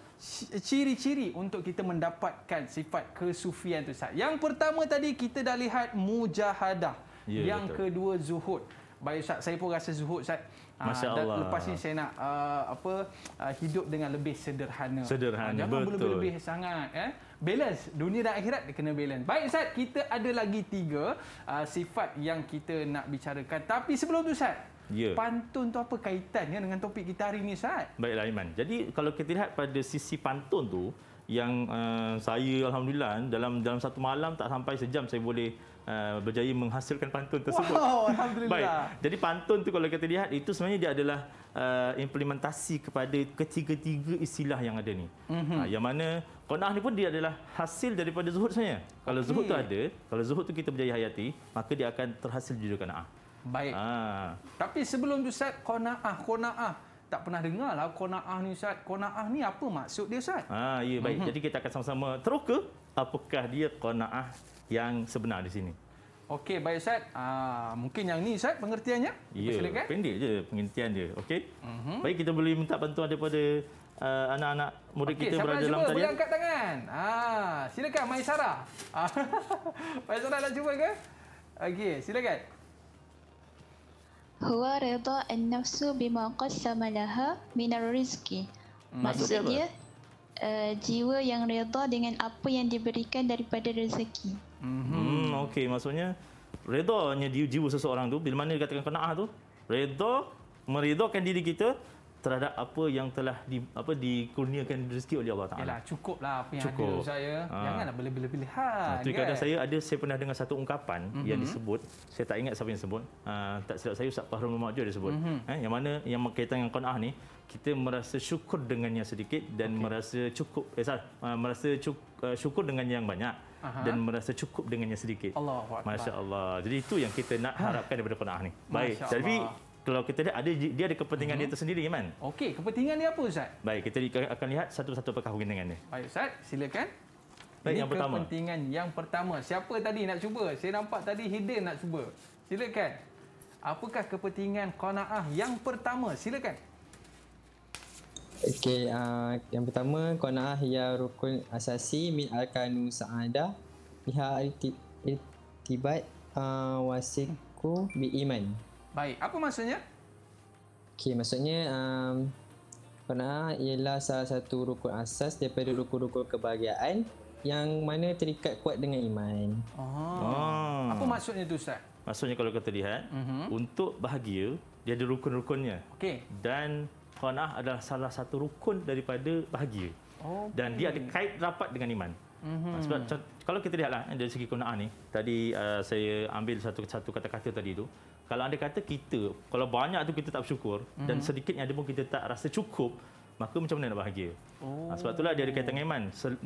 ciri-ciri untuk kita mendapatkan sifat kesufian tu Ustaz. Yang pertama tadi kita dah lihat mujahadah. Yeah, yang betul. kedua zuhud. Baik Ustaz, saya pun rasa zuhud Ustaz. Ah, Masya Allah. lepas ini saya nak uh, apa uh, hidup dengan lebih sederhana. Sederhana, Jangan betul. Jangan lebih sangat. Eh? Balance. Dunia dan akhirat dia kena balance. Baik Ustaz, kita ada lagi tiga uh, sifat yang kita nak bicarakan. Tapi sebelum tu Ustaz, Ya. Pantun tu apa kaitannya dengan topik kita hari ini, Ustaz? Baiklah, Iman. Jadi, kalau kita lihat pada sisi pantun tu, yang uh, saya, Alhamdulillah, dalam dalam satu malam tak sampai sejam saya boleh Uh, berjaya menghasilkan pantun tersebut. Wow, Alhamdulillah. Baik. Jadi pantun tu kalau kita lihat itu sebenarnya dia adalah uh, implementasi kepada ketiga-tiga istilah yang ada ni. Mm-hmm. Uh, yang mana qanaah ni pun dia adalah hasil daripada zuhud sebenarnya. Kalau okay. zuhud tu ada, kalau zuhud tu kita berjaya hayati, maka dia akan terhasil juga qanaah. Baik. Uh. Tapi sebelum tu set qanaah, qanaah tak pernah dengar lah qanaah ni Ustaz. Qanaah ni apa maksud dia Ustaz? Ha, ya baik. Mm-hmm. Jadi kita akan sama-sama teroka apakah dia qanaah yang sebenar di sini. Okey, baik Ustaz. Uh, mungkin yang ni Ustaz pengertiannya? Ya, yeah, pendek je pengertian dia. Okey. Uh-huh. Baik kita boleh minta bantuan daripada uh, anak-anak murid okay, kita berada dalam tadi. Boleh angkat tangan. Ha, ah, silakan Mai Sara. Ah, mai Sara nak cuba ke? Okey, silakan. Huwa rida an-nafsu bima qassama laha min ar-rizqi. Hmm. Maksudnya uh, jiwa yang reda dengan apa yang diberikan daripada rezeki. Mm-hmm. Hmm, okey, maksudnya redha hanya di jiwa seseorang tu bila mana dikatakan qanaah tu? Redha meridhakan diri kita terhadap apa yang telah di, apa dikurniakan rezeki oleh Allah Taala. Yalah, cukuplah apa yang Cukup. ada saya. Ha. Janganlah berlebih-lebihan. Ha, kan? kadang saya ada saya pernah dengar satu ungkapan mm-hmm. yang disebut, saya tak ingat siapa yang sebut. Uh, tak silap saya Ustaz Fahrul Mamadju dia sebut. Mm-hmm. Eh, yang mana yang berkaitan dengan qanaah ni, kita merasa syukur dengan yang sedikit dan okay. merasa cukup eh, sah, merasa cuk, uh, syukur dengan yang banyak dan merasa cukup dengannya sedikit. Masya Allah. Jadi itu yang kita nak harapkan daripada penaah ni. Baik. Jadi kalau kita lihat, ada, dia ada kepentingan hmm. dia mhm. tersendiri, Iman. Okey, kepentingan dia apa, Ustaz? Baik, kita akan lihat satu-satu perkahwinan dia. Baik, Ustaz, silakan. Baik, Ini yang pertama. kepentingan yang pertama. Siapa tadi nak cuba? Saya nampak tadi Hidden nak cuba. Silakan. Apakah kepentingan kona'ah yang pertama? Silakan. Okey, uh, yang pertama qanaah ya rukun asasi min arkanu saadah pihak itibat uh, wasiku bi iman. Baik, apa maksudnya? Okey, maksudnya um, qanaah ialah salah satu rukun asas daripada rukun-rukun kebahagiaan yang mana terikat kuat dengan iman. Oh. Apa maksudnya tu Ustaz? Maksudnya kalau kita lihat, uh-huh. Mhm. untuk bahagia dia ada rukun-rukunnya. Okey. Dan hasanah adalah salah satu rukun daripada bahagia. Okay. Dan dia ada kait rapat dengan iman. Mm-hmm. Sebab kalau kita lihatlah eh, dari segi kunaan ni, tadi uh, saya ambil satu-satu kata-kata tadi tu. Kalau anda kata kita, kalau banyak tu kita tak bersyukur mm-hmm. dan mhm. sedikit yang ada pun kita tak rasa cukup, maka macam mana nak bahagia? Oh. Ah, sebab itulah dia ada kaitan dengan iman.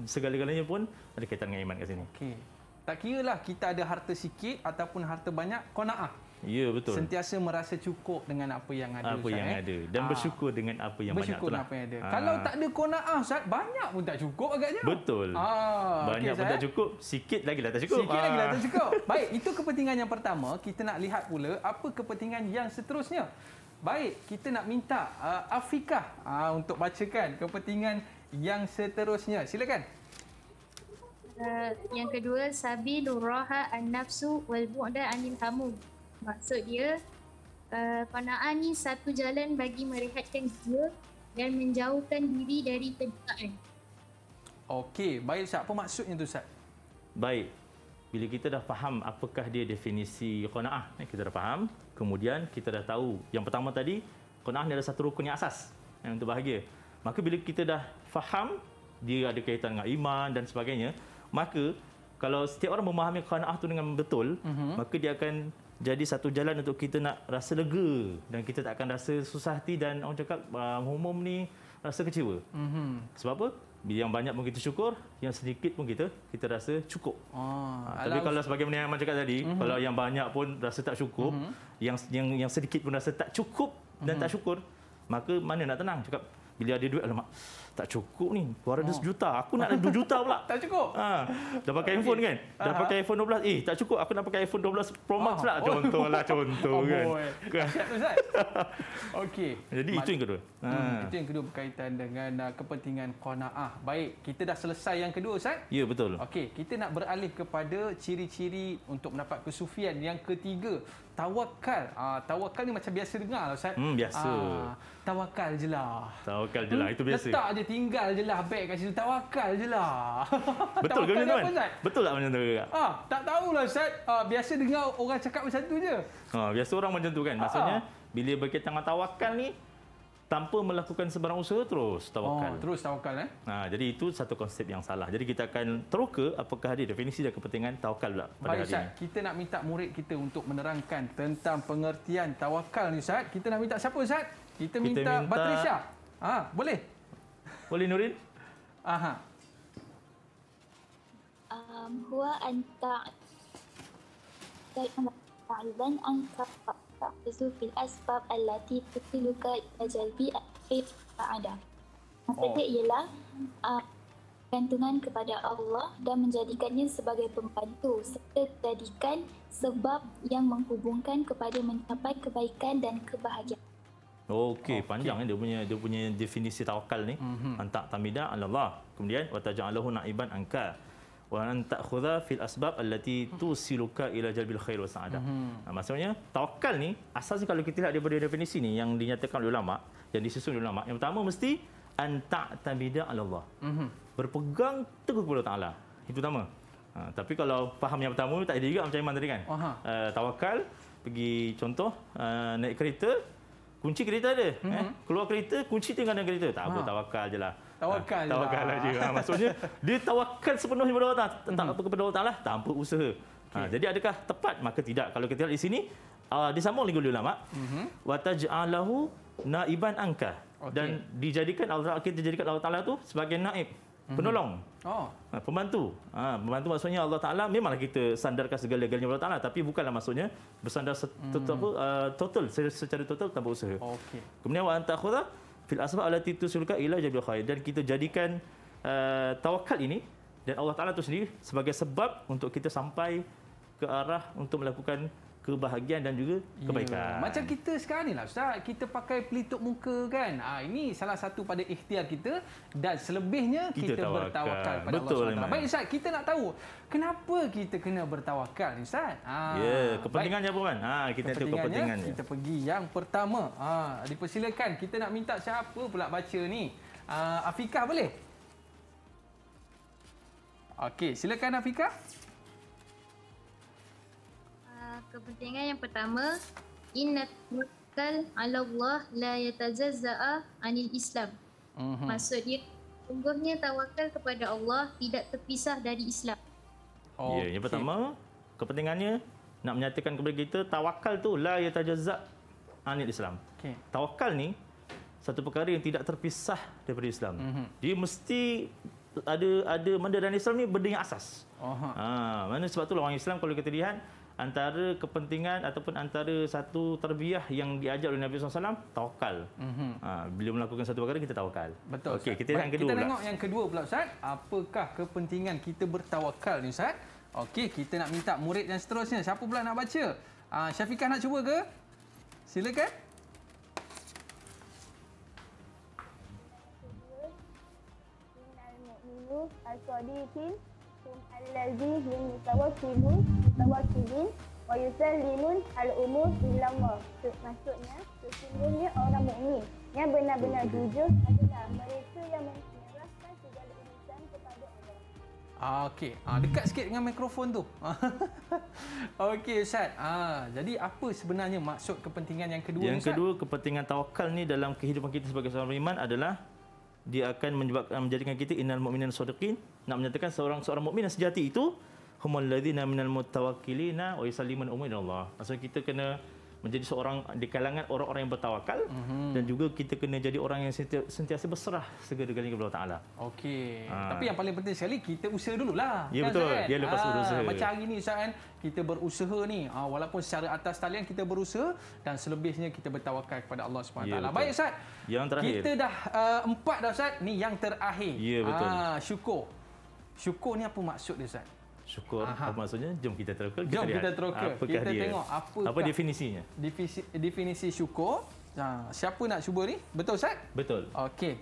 Segala-galanya pun ada kaitan dengan iman kat sini. Okay. Tak kira lah kita ada harta sikit ataupun harta banyak, kona'ah. Ya betul. Sentiasa merasa cukup dengan apa yang ada. Apa yang eh? ada dan aa. Ah. bersyukur dengan apa yang bersyukur banyak. Bersyukur dengan apa yang ada. Aa. Ah. Kalau tak ada kona'ah, Ustaz, banyak pun tak cukup agaknya. Betul. Ah, banyak okay, pun tak eh? cukup, sikit lagi lah tak cukup. Sikit aa. lagi lah ah. tak cukup. Baik, itu kepentingan yang pertama. Kita nak lihat pula apa kepentingan yang seterusnya. Baik, kita nak minta uh, Afikah uh, untuk bacakan kepentingan yang seterusnya. Silakan. Uh, yang kedua, Sabi nuraha An-Nafsu Wal-Bu'da Anil Hamum. Maksud dia uh, eh, Panaan ni satu jalan bagi merehatkan jiwa dan menjauhkan diri dari tegakan. Okey, baik Ustaz. Apa maksudnya tu Ustaz? Baik. Bila kita dah faham apakah dia definisi qanaah, eh, kita dah faham. Kemudian kita dah tahu yang pertama tadi qanaah ni adalah satu rukun yang asas yang eh, untuk bahagia. Maka bila kita dah faham dia ada kaitan dengan iman dan sebagainya, maka kalau setiap orang memahami qanaah itu dengan betul, uh-huh. maka dia akan jadi satu jalan untuk kita nak rasa lega dan kita tak akan rasa susah hati dan orang cakap uh, ah, umum ni rasa kecewa. Mm-hmm. Sebab apa? yang banyak pun kita syukur, yang sedikit pun kita kita rasa cukup. Oh, ha, tapi kalau sebagaimana yang Man cakap tadi, mm-hmm. kalau yang banyak pun rasa tak cukup, mm-hmm. yang yang yang sedikit pun rasa tak cukup dan mm-hmm. tak mhm. syukur, maka mana nak tenang? Cakap bila ada duit alamak tak cukup ni. Keluar ada oh. sejuta. Aku nak ada 2 juta pula. tak cukup. Ha. Dah pakai okay. iPhone kan? Dah uh-huh. pakai iPhone 12. Eh, tak cukup. Aku nak pakai iPhone 12 Pro Max oh. pula. Oh. Contohlah, contoh oh, kan. Siap, Ustaz. Okey. Jadi, Mal- itu yang kedua. Hmm, ha. Itu yang kedua berkaitan dengan uh, kepentingan kona'ah. Baik, kita dah selesai yang kedua, Ustaz. Ya, betul. Okey, kita nak beralih kepada ciri-ciri untuk mendapat kesufian. Yang ketiga, tawakal. Uh, tawakal ni macam biasa dengar, Ustaz. Hmm, biasa. Uh, tawakal je lah. Tawakal je lah. Hmm, itu biasa. Letak je tinggal je lah beg kat situ. Tawakal je lah. Betul ke macam tu kan? Betul tak macam tu ke? Ah, tak tahulah Ustaz. Ah, biasa dengar orang cakap macam tu je. Ah, biasa orang macam tu kan? Ah, Maksudnya, ah. bila berkaitan dengan tawakal ni, tanpa melakukan sebarang usaha terus tawakal. Oh, terus tawakal eh. Ha, jadi itu satu konsep yang salah. Jadi kita akan ke apakah ada definisi dan kepentingan tawakal pula pada Baik, hari Ustaz, ini. Kita nak minta murid kita untuk menerangkan tentang pengertian tawakal ni Ustaz. Kita nak minta siapa Ustaz? Kita minta, kita minta... Batrisha. Ha, boleh? Boleh Nurin? Aha. Um, huwa anta ta'alban anta ta'fizu fil asbab allati tutiluka ajalbi fit ada. Maksudnya oh. ialah uh, gantungan kepada Allah dan menjadikannya sebagai pembantu serta jadikan sebab yang menghubungkan kepada mencapai kebaikan dan kebahagiaan. Okey, oh, panjang okay. eh, dia punya dia punya definisi tawakal ni. Mm-hmm. Antak tamida Allah. Kemudian wa taj'aluhu na'iban anka wa an ta'khudha fil asbab allati tusiluka ila jalbil khair wa sa'adah. Mm-hmm. maksudnya tawakal ni asasnya kalau kita lihat daripada definisi ni yang dinyatakan oleh ulama, yang disusun oleh ulama, yang pertama mesti antak tamida Allah. Mm-hmm. Berpegang teguh kepada Taala. Itu utama. Ha, tapi kalau faham yang pertama tak ada juga macam Iman tadi kan. Uh, eh, tawakal pergi contoh uh, naik kereta kunci kereta ada. Mm-hmm. Eh? Mhm. Keluar kereta, kunci tinggal dalam kereta. Tak ha. tawakal je lah. Tawakal, ha, tawakal lah. Tawakal lah je. Ha, maksudnya, dia tawakal sepenuhnya kepada Allah Ta'ala. Tak mhm. apa kepada Allah Ta'ala, tanpa usaha. Okay. Ha, jadi adakah tepat? Maka tidak. Kalau kita lihat di sini, uh, dia sambung lagi ulama. Mm-hmm. naiban angka. Okay. Dan dijadikan al dijadikan Allah Ta'ala tu sebagai naib. Mhm. penolong. Oh. Ha, pembantu. Ha, pembantu maksudnya Allah Taala memanglah kita sandarkan segala-galanya kepada Allah Taala tapi bukanlah maksudnya bersandar hmm. total, hmm. uh, total secara total tanpa usaha. Okey. Kemudian wa anta khudha fil asbab allati tusulka ila jabil khair dan kita jadikan uh, tawakal ini dan Allah Taala itu sendiri sebagai sebab untuk kita sampai ke arah untuk melakukan kebahagiaan dan juga ya. kebaikan. Yeah. Macam kita sekarang ni lah Ustaz, kita pakai pelitup muka kan. Ha, ini salah satu pada ikhtiar kita dan selebihnya kita, kita tawakal. bertawakal pada Betul, Allah SWT. Baik Ustaz, kita nak tahu kenapa kita kena bertawakal ni Ustaz? Ha, ya, kepentingannya apa kan? Ha, kita tengok kepentingannya. Kita pergi yang pertama. Ha, dipersilakan, kita nak minta siapa pula baca ni? Ha, Afika boleh? Okey, silakan Afika. Afika kepentingan yang pertama inna tawakkal ala Allah la yatajazza'a anil Islam. Uh-huh. Maksud dia sungguhnya tawakal kepada Allah tidak terpisah dari Islam. Oh, ya, okay. yang pertama kepentingannya nak menyatakan kepada kita tawakal tu la yatajazza' anil Islam. Okay. Tawakal ni satu perkara yang tidak terpisah daripada Islam. Uh-huh. Dia mesti ada ada mana dalam Islam ni benda yang asas. Uh-huh. Ha, mana sebab tu orang Islam kalau kita lihat antara kepentingan ataupun antara satu terbiah yang diajar oleh Nabi SAW tawakal. Mm-hmm. Ha, bila melakukan satu perkara kita tawakal. Betul. Okey, kita yang kedua. Kita tengok yang kedua pula Ustaz. Apakah kepentingan kita bertawakal ni Ustaz? Okey, kita nak minta murid yang seterusnya. Siapa pula nak baca? Ah ha, Syafiqah nak cuba ke? Silakan. Al-Qadi الذي هم متوكلون متوكلين ويسلمون الأمور umur الله maksudnya sesungguhnya orang mukmin yang benar-benar jujur adalah mereka yang menyerahkan segala urusan kepada Allah. Okey, ha, dekat sikit dengan mikrofon tu. Okey Ustaz. Ha, jadi apa sebenarnya maksud kepentingan yang kedua Yang Ustaz? kedua kepentingan tawakal ni dalam kehidupan kita sebagai seorang iman adalah dia akan menjadikan kita innal mu'minin sadiqin nak menyatakan seorang seorang mukmin yang sejati itu humul ladzina minal mutawakkilina wa yusallimun umur Allah. Maksudnya kita kena menjadi seorang di kalangan orang-orang yang bertawakal mm-hmm. dan juga kita kena jadi orang yang sentiasa berserah segala-galanya kepada Allah Taala. Okey. Ha. Tapi yang paling penting sekali kita usaha dululah. Ya kan, betul. Kan? Dia lepas ha. Ah, usaha. Macam hari ni Ustaz kan, kita berusaha ni. Ha, walaupun secara atas talian kita berusaha dan selebihnya kita bertawakal kepada Allah Subhanahu ya, Taala. Ya, Baik Ustaz. Yang terakhir. Kita dah uh, empat dah Ustaz. Ni yang terakhir. Ya betul. Ha, syukur. Syukur ni apa maksud dia Ustaz? Syukur Aha. apa maksudnya? Jom kita terokel. Jom kita, kita terokel. Kita dia? tengok apa apa definisinya. Definisi, definisi syukur. Ha, siapa nak cuba ni? Betul Ustaz? Betul. Okey.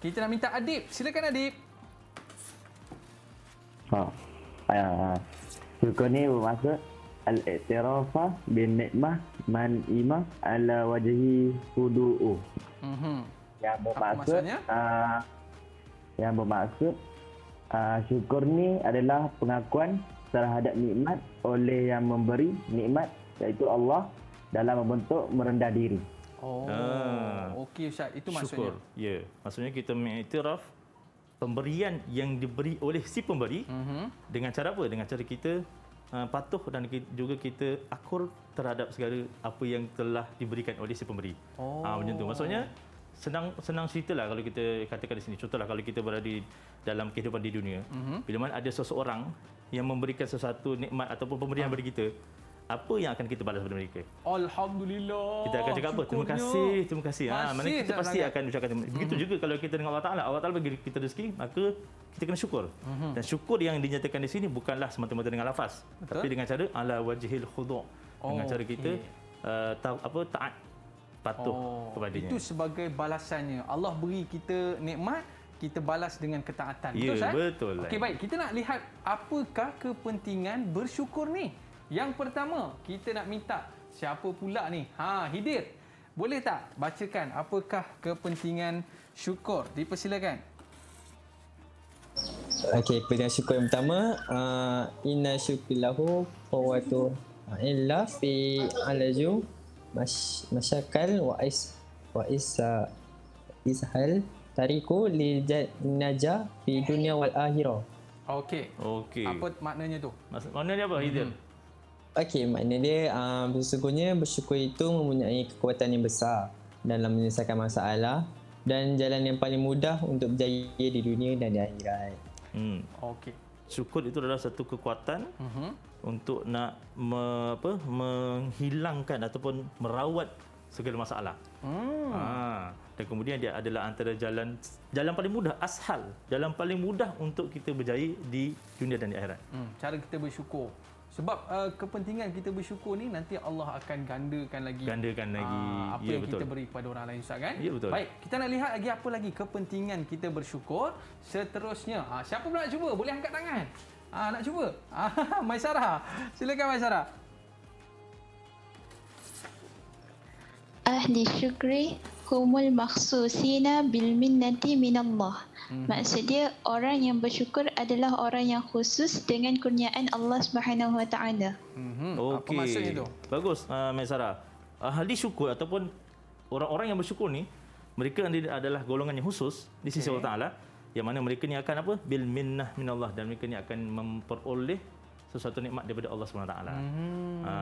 Kita nak minta Adib. Silakan Adib. Ha. Ya. Syukur ni bermaksud al-i'tirafa bin nikmah man ima ala wajhi hudu'u. Mhm. Yang bermaksud Uh, yang bermaksud uh, syukur ni adalah pengakuan terhadap nikmat oleh yang memberi nikmat iaitu Allah dalam membentuk merendah diri. Oh. Ah. Okey Ustaz, itu maksudnya. Syukur. Ya. Maksudnya kita mengiktiraf pemberian yang diberi oleh si pemberi mm-hmm. dengan cara apa? Dengan cara kita uh, patuh dan juga kita akur terhadap segala apa yang telah diberikan oleh si pemberi. Oh. Ah, macam tu. Maksudnya senang senang ceritalah kalau kita katakan di sini contohlah kalau kita berada di dalam kehidupan di dunia mm-hmm. bila mana ada seseorang yang memberikan sesuatu nikmat ataupun pemberian kepada ah. kita apa yang akan kita balas kepada mereka alhamdulillah kita akan cakap apa terima kasih terima kasih ha mana kita pasti akan ucapkan begitu mm-hmm. juga kalau kita dengan Allah Taala Allah Taala bagi kita rezeki maka kita kena syukur mm-hmm. dan syukur yang dinyatakan di sini bukanlah semata-mata dengan lafaz Betul? tapi dengan cara ala wajhil khudu oh, dengan cara kita okay. uh, eh, ta- apa taat patuh oh, kepadanya. Itu sebagai balasannya. Allah beri kita nikmat, kita balas dengan ketaatan. Ya, betul, betul. Okey, baik. Kita nak lihat apakah kepentingan bersyukur ni. Yang pertama, kita nak minta siapa pula ni? Ha, Hidir. Boleh tak bacakan apakah kepentingan syukur? Dipersilakan. Okey, pertanyaan syukur yang pertama, uh, inna syukilahu fawatu illa fi alaju masyakal wa is wa is uh, ishal tariku li naja fi dunia wal akhirah. Okey. Okey. Apa maknanya tu? Maksudnya dia apa? Hmm. Hidil. Okey, maknanya dia um, uh, sesungguhnya bersyukur itu mempunyai kekuatan yang besar dalam menyelesaikan masalah dan jalan yang paling mudah untuk berjaya di dunia dan di akhirat. Hmm. Okey. Syukur itu adalah satu kekuatan. Uh-huh untuk nak me, apa menghilangkan ataupun merawat segala masalah. Hmm. Ha, dan kemudian dia adalah antara jalan jalan paling mudah ashal, jalan paling mudah untuk kita berjaya di dunia dan di akhirat. Hmm, cara kita bersyukur sebab uh, kepentingan kita bersyukur ni nanti Allah akan gandakan lagi. Gandakan lagi. Uh, apa ya, yang betul. kita beri kepada orang lain Ustaz kan? Ya betul. Baik, kita nak lihat lagi apa lagi kepentingan kita bersyukur seterusnya. Uh, siapa pula nak cuba? Boleh angkat tangan. Ah, nak cuba? Ah, Mai Silakan Maisara. Ahli syukri humul maksusina bil minnati minallah. Hmm. Maksudnya orang yang bersyukur adalah orang yang khusus dengan kurniaan Allah Subhanahu Wa Taala. Hmm. Apa maksudnya tu? Bagus, uh, ah, Mai Ahli syukur ataupun orang-orang yang bersyukur ni mereka adalah golongan yang khusus di sisi okay. Allah Taala yang mana mereka ni akan apa bil minnah minallah dan mereka ni akan memperoleh sesuatu nikmat daripada Allah SWT. Hmm. Ha.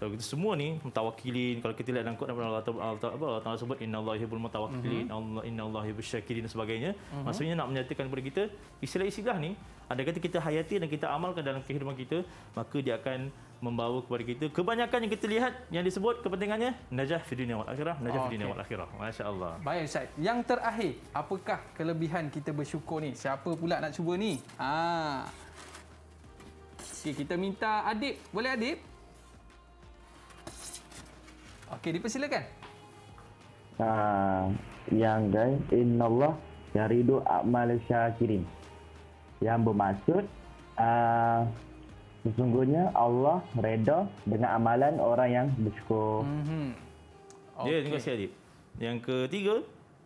Kalau kita semua ni mutawakkilin kalau kita lihat dalam Quran Allah Taala apa Allah Taala sebut innallahi bil mutawakkilin hmm. Allah innallahi bisyakirin dan sebagainya. Hmm. Maksudnya nak menyatakan kepada kita istilah-istilah ni ada kata kita hayati dan kita amalkan dalam kehidupan kita maka dia akan membawa kepada kita kebanyakan yang kita lihat yang disebut kepentingannya najah fi dunia wal akhirah najah okay. fi dunia wal akhirah masya-Allah baik ustaz yang terakhir apakah kelebihan kita bersyukur ni siapa pula nak cuba ni ha okay, kita minta adik boleh adik? okey dipersilakan ha uh, yang guys innallah yaridu amal syakirin yang bermaksud uh, sesungguhnya Allah reda dengan amalan orang yang bersyukur. Mhm. Okay. Ya, terima kasih Yang ketiga,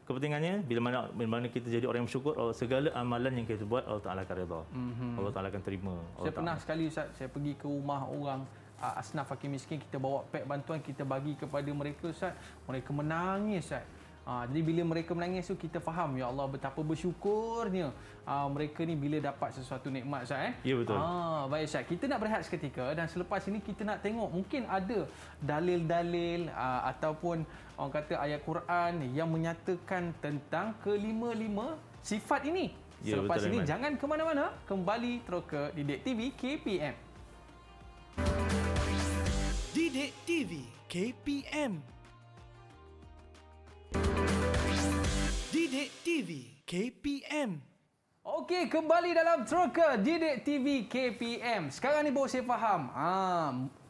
kepentingannya bila mana bila mana kita jadi orang yang bersyukur segala amalan yang kita buat Allah Taala akan redha. Mm-hmm. Allah Taala akan terima. Allah saya pernah sekali Ustaz saya pergi ke rumah orang ah, asnaf fakir miskin kita bawa pek bantuan kita bagi kepada mereka Ustaz mereka menangis Ustaz Ha, jadi bila mereka menangis tu kita faham ya Allah betapa bersyukurnya ha, mereka ni bila dapat sesuatu nikmat Ustaz eh. Ya betul. Ha, baik Ustaz, kita nak berehat seketika dan selepas ini kita nak tengok mungkin ada dalil-dalil ha, ataupun orang kata ayat Quran yang menyatakan tentang kelima-lima sifat ini. Ya, selepas betul, ini Iman. jangan ke mana-mana, kembali terus ke Didik TV KPM. Didik TV KPM. Didik TV KPM Okey, kembali dalam troka Didik TV KPM. Sekarang ni baru saya faham. Ha,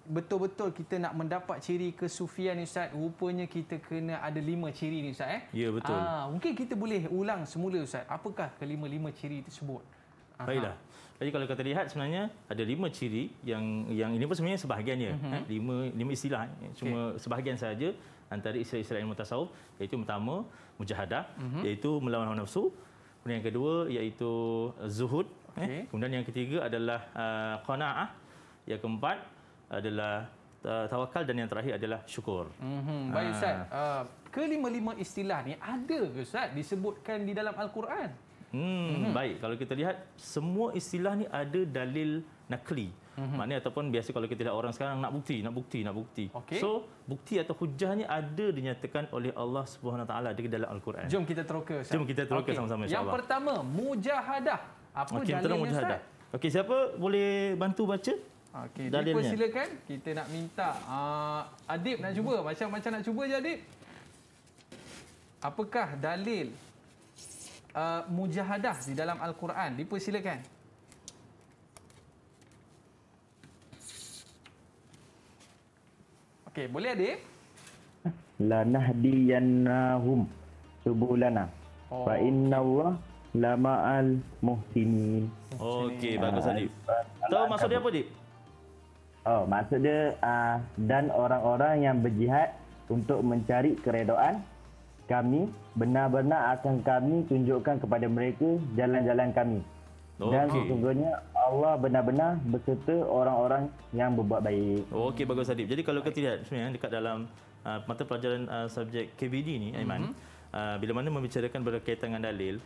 betul-betul kita nak mendapat ciri kesufian ni Ustaz. Rupanya kita kena ada lima ciri ni Ustaz. Eh? Ya, betul. Ha, mungkin kita boleh ulang semula Ustaz. Apakah kelima-lima ciri tersebut? Baiklah. Jadi kalau kita lihat sebenarnya ada lima ciri yang yang ini pun sebenarnya sebahagiannya. Uh-huh. Eh? Lima, lima istilah. Cuma okay. sebahagian saja antara isteri-isteri ilmu tasawuf iaitu pertama mujahadah mm-hmm. iaitu melawan hawa nafsu kemudian yang kedua iaitu zuhud okay. eh. kemudian yang ketiga adalah uh, qanaah yang keempat adalah uh, tawakal dan yang terakhir adalah syukur. Mhm. Baik ah. Ustaz. Uh, kelima-lima istilah ni ada ke Ustaz disebutkan di dalam al-Quran? Hmm, mm-hmm. baik. Kalau kita lihat semua istilah ni ada dalil nakli. Mm-hmm. Maknanya ataupun biasa kalau kita lihat orang sekarang nak bukti, nak bukti, nak bukti. Okay. So, bukti atau hujahnya ada dinyatakan oleh Allah Subhanahu taala di dalam al-Quran. Jom kita teroka. Sah. Jom kita teroka okay. sama-sama insya-Allah. Yang pertama, mujahadah. Apa okay, dalilnya? Okey, mujahadah. Okey, siapa boleh bantu baca? Okey, dalilnya. silakan. Kita nak minta uh, Adib nak cuba. Macam-macam nak cuba je Adib. Apakah dalil uh, mujahadah di dalam Al-Quran. silakan. Okey, boleh adik? Lanahdiyannahum subulana. Oh. Fa inna Allah lama'al muhtimin. Okey, ah, bagus adik. Tahu so, maksud dia apa, adik? Oh, maksud dia uh, ah, dan orang-orang yang berjihad untuk mencari keredoan kami benar-benar akan kami tunjukkan kepada mereka jalan-jalan kami. Okay. Dan sesungguhnya Allah benar-benar berserta orang-orang yang berbuat baik. Oh, Okey, bagus Adib. Jadi kalau kita lihat sebenarnya dekat dalam uh, mata pelajaran uh, subjek KBD ni, mhm. Aiman, mm-hmm. uh, bila mana membicarakan berkaitan dengan dalil,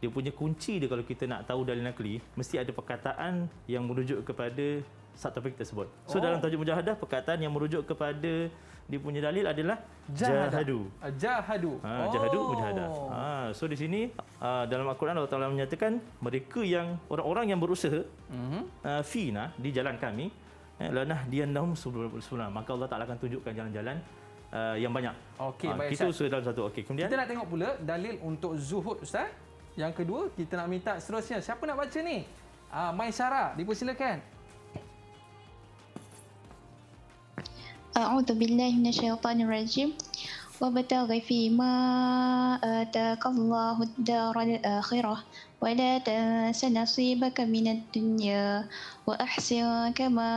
dia punya kunci dia kalau kita nak tahu dalil nakli, mesti ada perkataan yang merujuk kepada subtopik tersebut. So oh. dalam tajuk mujahadah perkataan yang merujuk kepada dia punya dalil adalah jahadu. Ah, jahadu. Ha, jahadu oh. mujahadah. Ha, so di sini ha, dalam Al-Quran Allah Taala menyatakan mereka yang orang-orang yang berusaha mm-hmm. uh, fina di jalan kami eh, lanah diannahum sunnah. Maka Allah Taala akan tunjukkan jalan-jalan uh, yang banyak. Okey, ha, kita usaha dalam satu. Okey, kemudian kita nak tengok pula dalil untuk zuhud ustaz. Yang kedua, kita nak minta seterusnya. Siapa nak baca ni? Ah, uh, Maisara, dipersilakan. أعوذ بالله من الشيطان الرجيم وابتغ فيما آتاك الله الدار الآخرة ولا تنس نصيبك من الدنيا وأحسن كما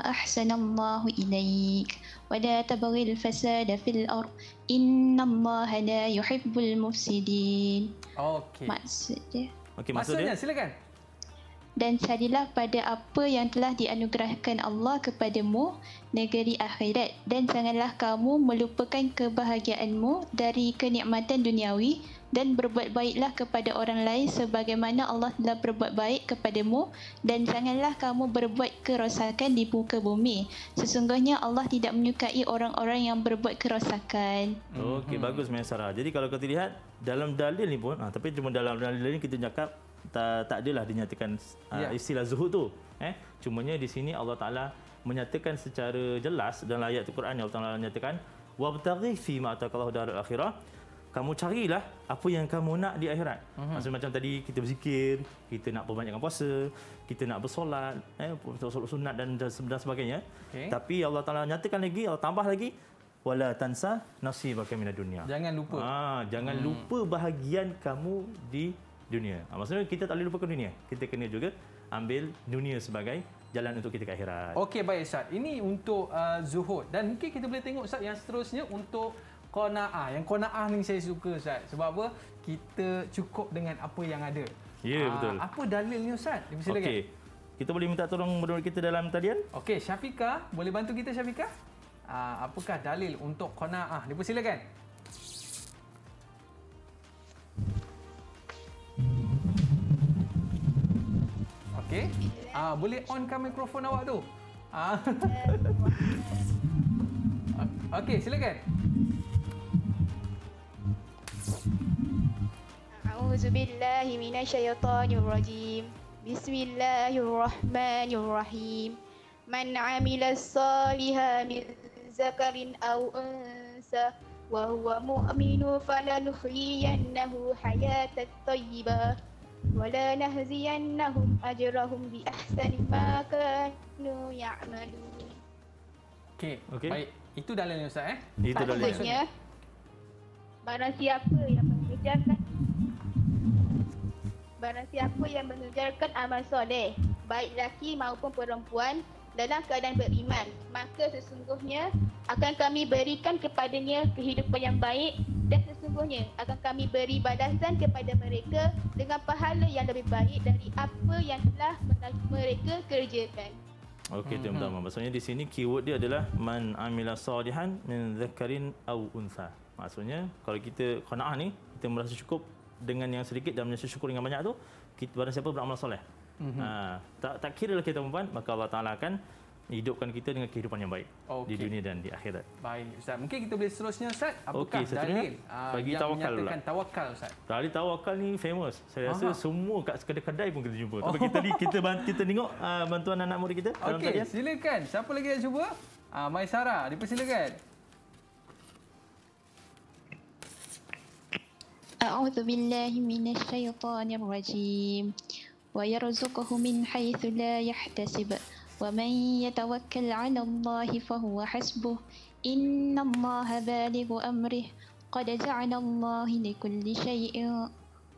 أحسن الله إليك ولا تبغ الفساد في الأرض إن الله لا يحب المفسدين أوكي okay. maksudnya okay, maksudnya silakan dan carilah pada apa yang telah dianugerahkan Allah kepadamu negeri akhirat dan janganlah kamu melupakan kebahagiaanmu dari kenikmatan duniawi dan berbuat baiklah kepada orang lain sebagaimana Allah telah berbuat baik kepadamu dan janganlah kamu berbuat kerosakan di muka bumi sesungguhnya Allah tidak menyukai orang-orang yang berbuat kerosakan okey hmm. bagus Mia Sarah jadi kalau kita lihat dalam dalil ni pun ah, tapi cuma dalam dalil ni kita cakap tak, tak adalah dinyatakan uh, istilah zuhud tu eh cumanya di sini Allah Taala menyatakan secara jelas dalam ayat Al-Quran yang Allah Taala nyatakan wabtaghi fi ma atakallahu darul akhirah kamu carilah apa yang kamu nak di akhirat. Uh-huh. Maksudnya macam tadi kita berzikir, kita nak perbanyakkan puasa, kita nak bersolat, eh solat sunat dan dan sebagainya. Okay. Tapi Allah Taala nyatakan lagi, Allah tambah lagi wala tansa nasibaka minad dunia. Jangan lupa. Ha, jangan hmm. lupa bahagian kamu di dunia. Ha, maksudnya kita tak boleh lupakan dunia. Kita kena juga ambil dunia sebagai jalan untuk kita ke akhirat. Okey baik Ustaz. Ini untuk uh, zuhud dan mungkin kita boleh tengok Ustaz yang seterusnya untuk qanaah. Yang qanaah ni saya suka Ustaz. Sebab apa? Kita cukup dengan apa yang ada. Ya yeah, betul. Apa dalilnya Ustaz? Dipersilakan. Okey. Kita boleh minta tolong menurut kita dalam talian? Okey, Syafika, boleh bantu kita Syafika? Uh, ah, apakah dalil untuk qanaah? Dipersilakan. Okey. Okey. Ah uh, boleh onkan mikrofon awak tu. Ah. Uh. Okey, silakan. A'udzu billahi minasyaitonir rajim. Bismillahirrahmanirrahim. Man 'amila salihan min zakarin aw unsa wa huwa mu'minun falanuhyiyannahu hayatan tayyibah wala nahziyannahum ajrahum bi ahsani ma kanu ya'malu okey okey baik itu dalil ni ustaz eh itu dalil ya barang siapa yang mengerjakan barang siapa yang mengerjakan amal soleh baik lelaki maupun perempuan dalam keadaan beriman maka sesungguhnya akan kami berikan kepadanya kehidupan yang baik dan sesungguhnya akan kami beri balasan kepada mereka dengan pahala yang lebih baik dari apa yang telah mereka kerjakan Okey, hmm. tuan-tuan. Maksudnya di sini keyword dia adalah man amila salihan min zakarin aw unsa. Maksudnya kalau kita qanaah ni, kita merasa cukup dengan yang sedikit dan merasa syukur dengan banyak tu, kita barang siapa beramal soleh. Mm-hmm. Ha, tak tak kira lelaki atau perempuan, maka Allah Ta'ala akan hidupkan kita dengan kehidupan yang baik okay. di dunia dan di akhirat. Baik, Ustaz. Mungkin kita boleh seterusnya, Ustaz. Apakah okay, seterusnya, dalil bagi ah, yang tawakal lah. menyatakan lah. tawakal, Ustaz? Dalil tawakal ni famous. Saya rasa Aha. semua kat kedai-kedai pun kita jumpa. Tapi oh. kita, kita, kita, kita tengok uh, bantuan anak murid kita. Okey, silakan. Siapa lagi yang cuba? Uh, ah, Maisara, dipersilakan. أعوذ بالله ويرزقه مِنْ حَيْثُ لَا يَحْتَسِبُ ومن يتوكل عَلَى اللَّهِ فَهُوَ حَسْبُهُ إِنَّ اللَّهَ بالغ أمره قَدْ جَعَلَ اللَّهُ لِكُلِّ شَيْءٍ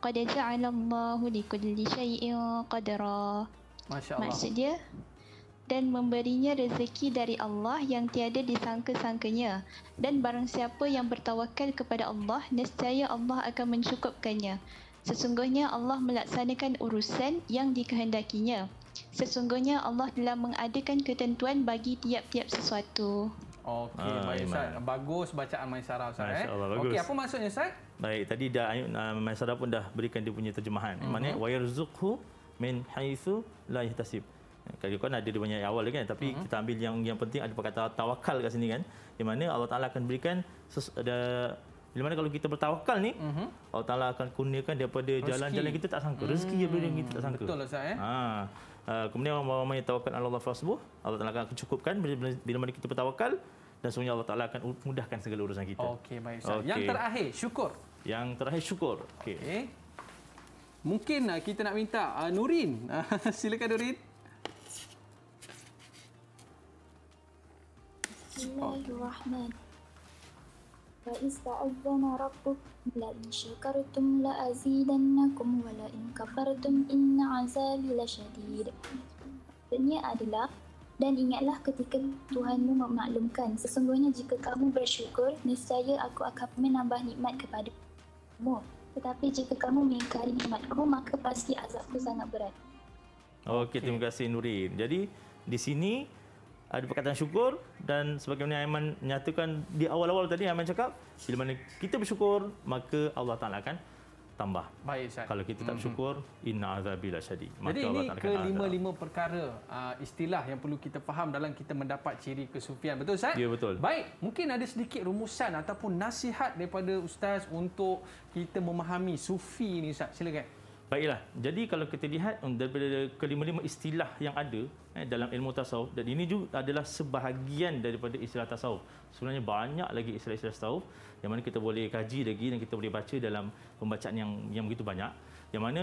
قَدْ جَعَلَ اللَّهُ لِكُلِّ شَيْءٍ قدرا ما شاء الله dan memberinya rezeki dari Allah yang tiada disangka-sangkanya. Dan barang siapa yang bertawakal kepada Allah, nescaya Allah akan mencukupkannya. Sesungguhnya Allah melaksanakan urusan yang dikehendakinya. Sesungguhnya Allah telah mengadakan ketentuan bagi tiap-tiap sesuatu. Okey, ah, baik Ustaz. Bagus bacaan Maisara Ustaz. Eh? Okey, apa maksudnya Ustaz? Baik, tadi dah uh, ah, ah, Maisara pun dah berikan dia punya terjemahan. Mm-hmm. Maknanya, وَيَرْزُقْهُ min حَيْثُ لَا يَحْتَسِبْ kalau kan ada di banyak awal kan tapi uh-huh. kita ambil yang yang penting ada perkataan tawakal kat sini kan di mana Allah Taala akan berikan ada bila mana kalau kita bertawakal ni, mm-hmm. Allah akan kurniakan daripada jalan-jalan kita tak sangka. Rezeki hmm. daripada yang kita tak sangka. Betul lah Ustaz. Eh? Ha. Uh, kemudian orang-orang yang tawakal Allah Fasbuh, Allah Ta'ala akan cukupkan bila, bila mana kita bertawakal dan semuanya Allah Ta'ala akan mudahkan segala urusan kita. Okey, baik Ustaz. Okay. Yang terakhir, syukur. Yang terakhir, syukur. Okey. Okay. Mungkin uh, kita nak minta uh, Nurin. Silakan Nurin. Bismillahirrahmanirrahim. Okay. فإذ تأذن ربكم لئن شكرتم لأزيدنكم ولئن كفرتم إن عذابي لشديد adalah dan ingatlah ketika Tuhanmu memaklumkan sesungguhnya jika kamu bersyukur niscaya aku akan menambah nikmat kepada kamu tetapi jika kamu mengingkari nikmatku maka pasti azabku sangat berat. Okey terima kasih Nurin. Jadi di sini ada perkataan syukur dan sebagaimana Aiman nyatakan di awal-awal tadi Aiman cakap bila mana kita bersyukur maka Allah Taala akan tambah. Baik Ustaz. Kalau kita tak hmm. bersyukur mm-hmm. inna azabi lasyadid. Maka Jadi ini ke lima-lima perkara uh, istilah yang perlu kita faham dalam kita mendapat ciri kesufian. Betul Ustaz? Ya betul. Baik, mungkin ada sedikit rumusan ataupun nasihat daripada Ustaz untuk kita memahami sufi ni Ustaz. Silakan. Baiklah. Jadi kalau kita lihat hmm, daripada kelima-lima istilah yang ada eh, dalam ilmu tasawuf dan ini juga adalah sebahagian daripada istilah tasawuf. Sebenarnya banyak lagi istilah-istilah tasawuf yang mana kita boleh kaji lagi dan kita boleh baca dalam pembacaan yang yang begitu banyak. Yang mana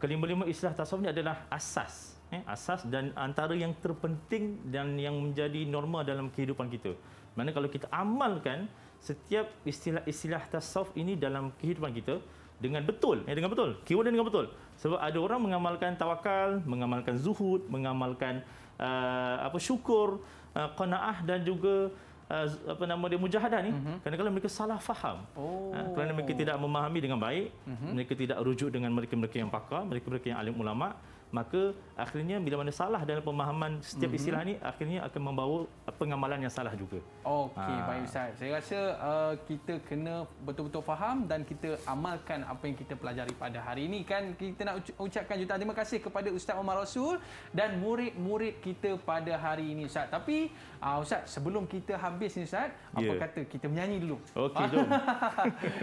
kelima-lima istilah tasawuf ini adalah asas. Eh, asas dan antara yang terpenting dan yang menjadi normal dalam kehidupan kita. Mana kalau kita amalkan setiap istilah-istilah tasawuf ini dalam kehidupan kita, dengan betul ya dengan betul keyword dengan betul sebab ada orang mengamalkan tawakal mengamalkan zuhud mengamalkan uh, apa syukur uh, qanaah dan juga uh, apa nama dia mujahadah ni uh-huh. kadang-kadang mereka salah faham uh, oh. uh, kerana mereka tidak memahami dengan baik uh-huh. mereka tidak rujuk dengan mereka-mereka yang pakar mereka-mereka yang alim ulama maka akhirnya bila mana salah dalam pemahaman setiap mm-hmm. istilah ini akhirnya akan membawa pengamalan yang salah juga. Okey ha. baik Ustaz. Saya rasa uh, kita kena betul-betul faham dan kita amalkan apa yang kita pelajari pada hari ini kan kita nak ucapkan jutaan terima kasih kepada Ustaz Omar Rasul dan murid-murid kita pada hari ini Ustaz. Tapi Uh, Ustaz, sebelum kita habis ni Ustaz, yeah. apa ya. kata kita menyanyi dulu? Okey, jom.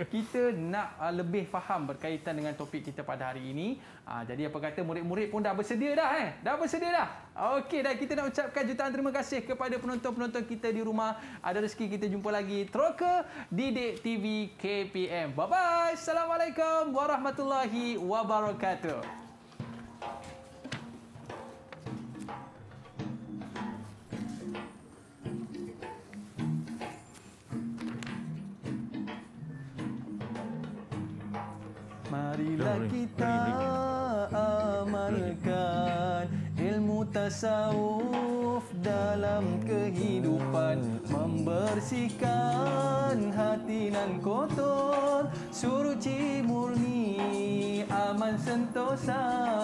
kita nak uh, lebih faham berkaitan dengan topik kita pada hari ini. Uh, jadi apa kata murid-murid pun dah bersedia dah eh? Dah bersedia dah. Okey, dah kita nak ucapkan jutaan terima kasih kepada penonton-penonton kita di rumah. Ada rezeki kita jumpa lagi Troka Didik TV KPM. Bye bye. Assalamualaikum warahmatullahi wabarakatuh. Bila kita amalkan ilmu tasawuf dalam kehidupan Membersihkan hati nan kotor Suruci murni aman sentosa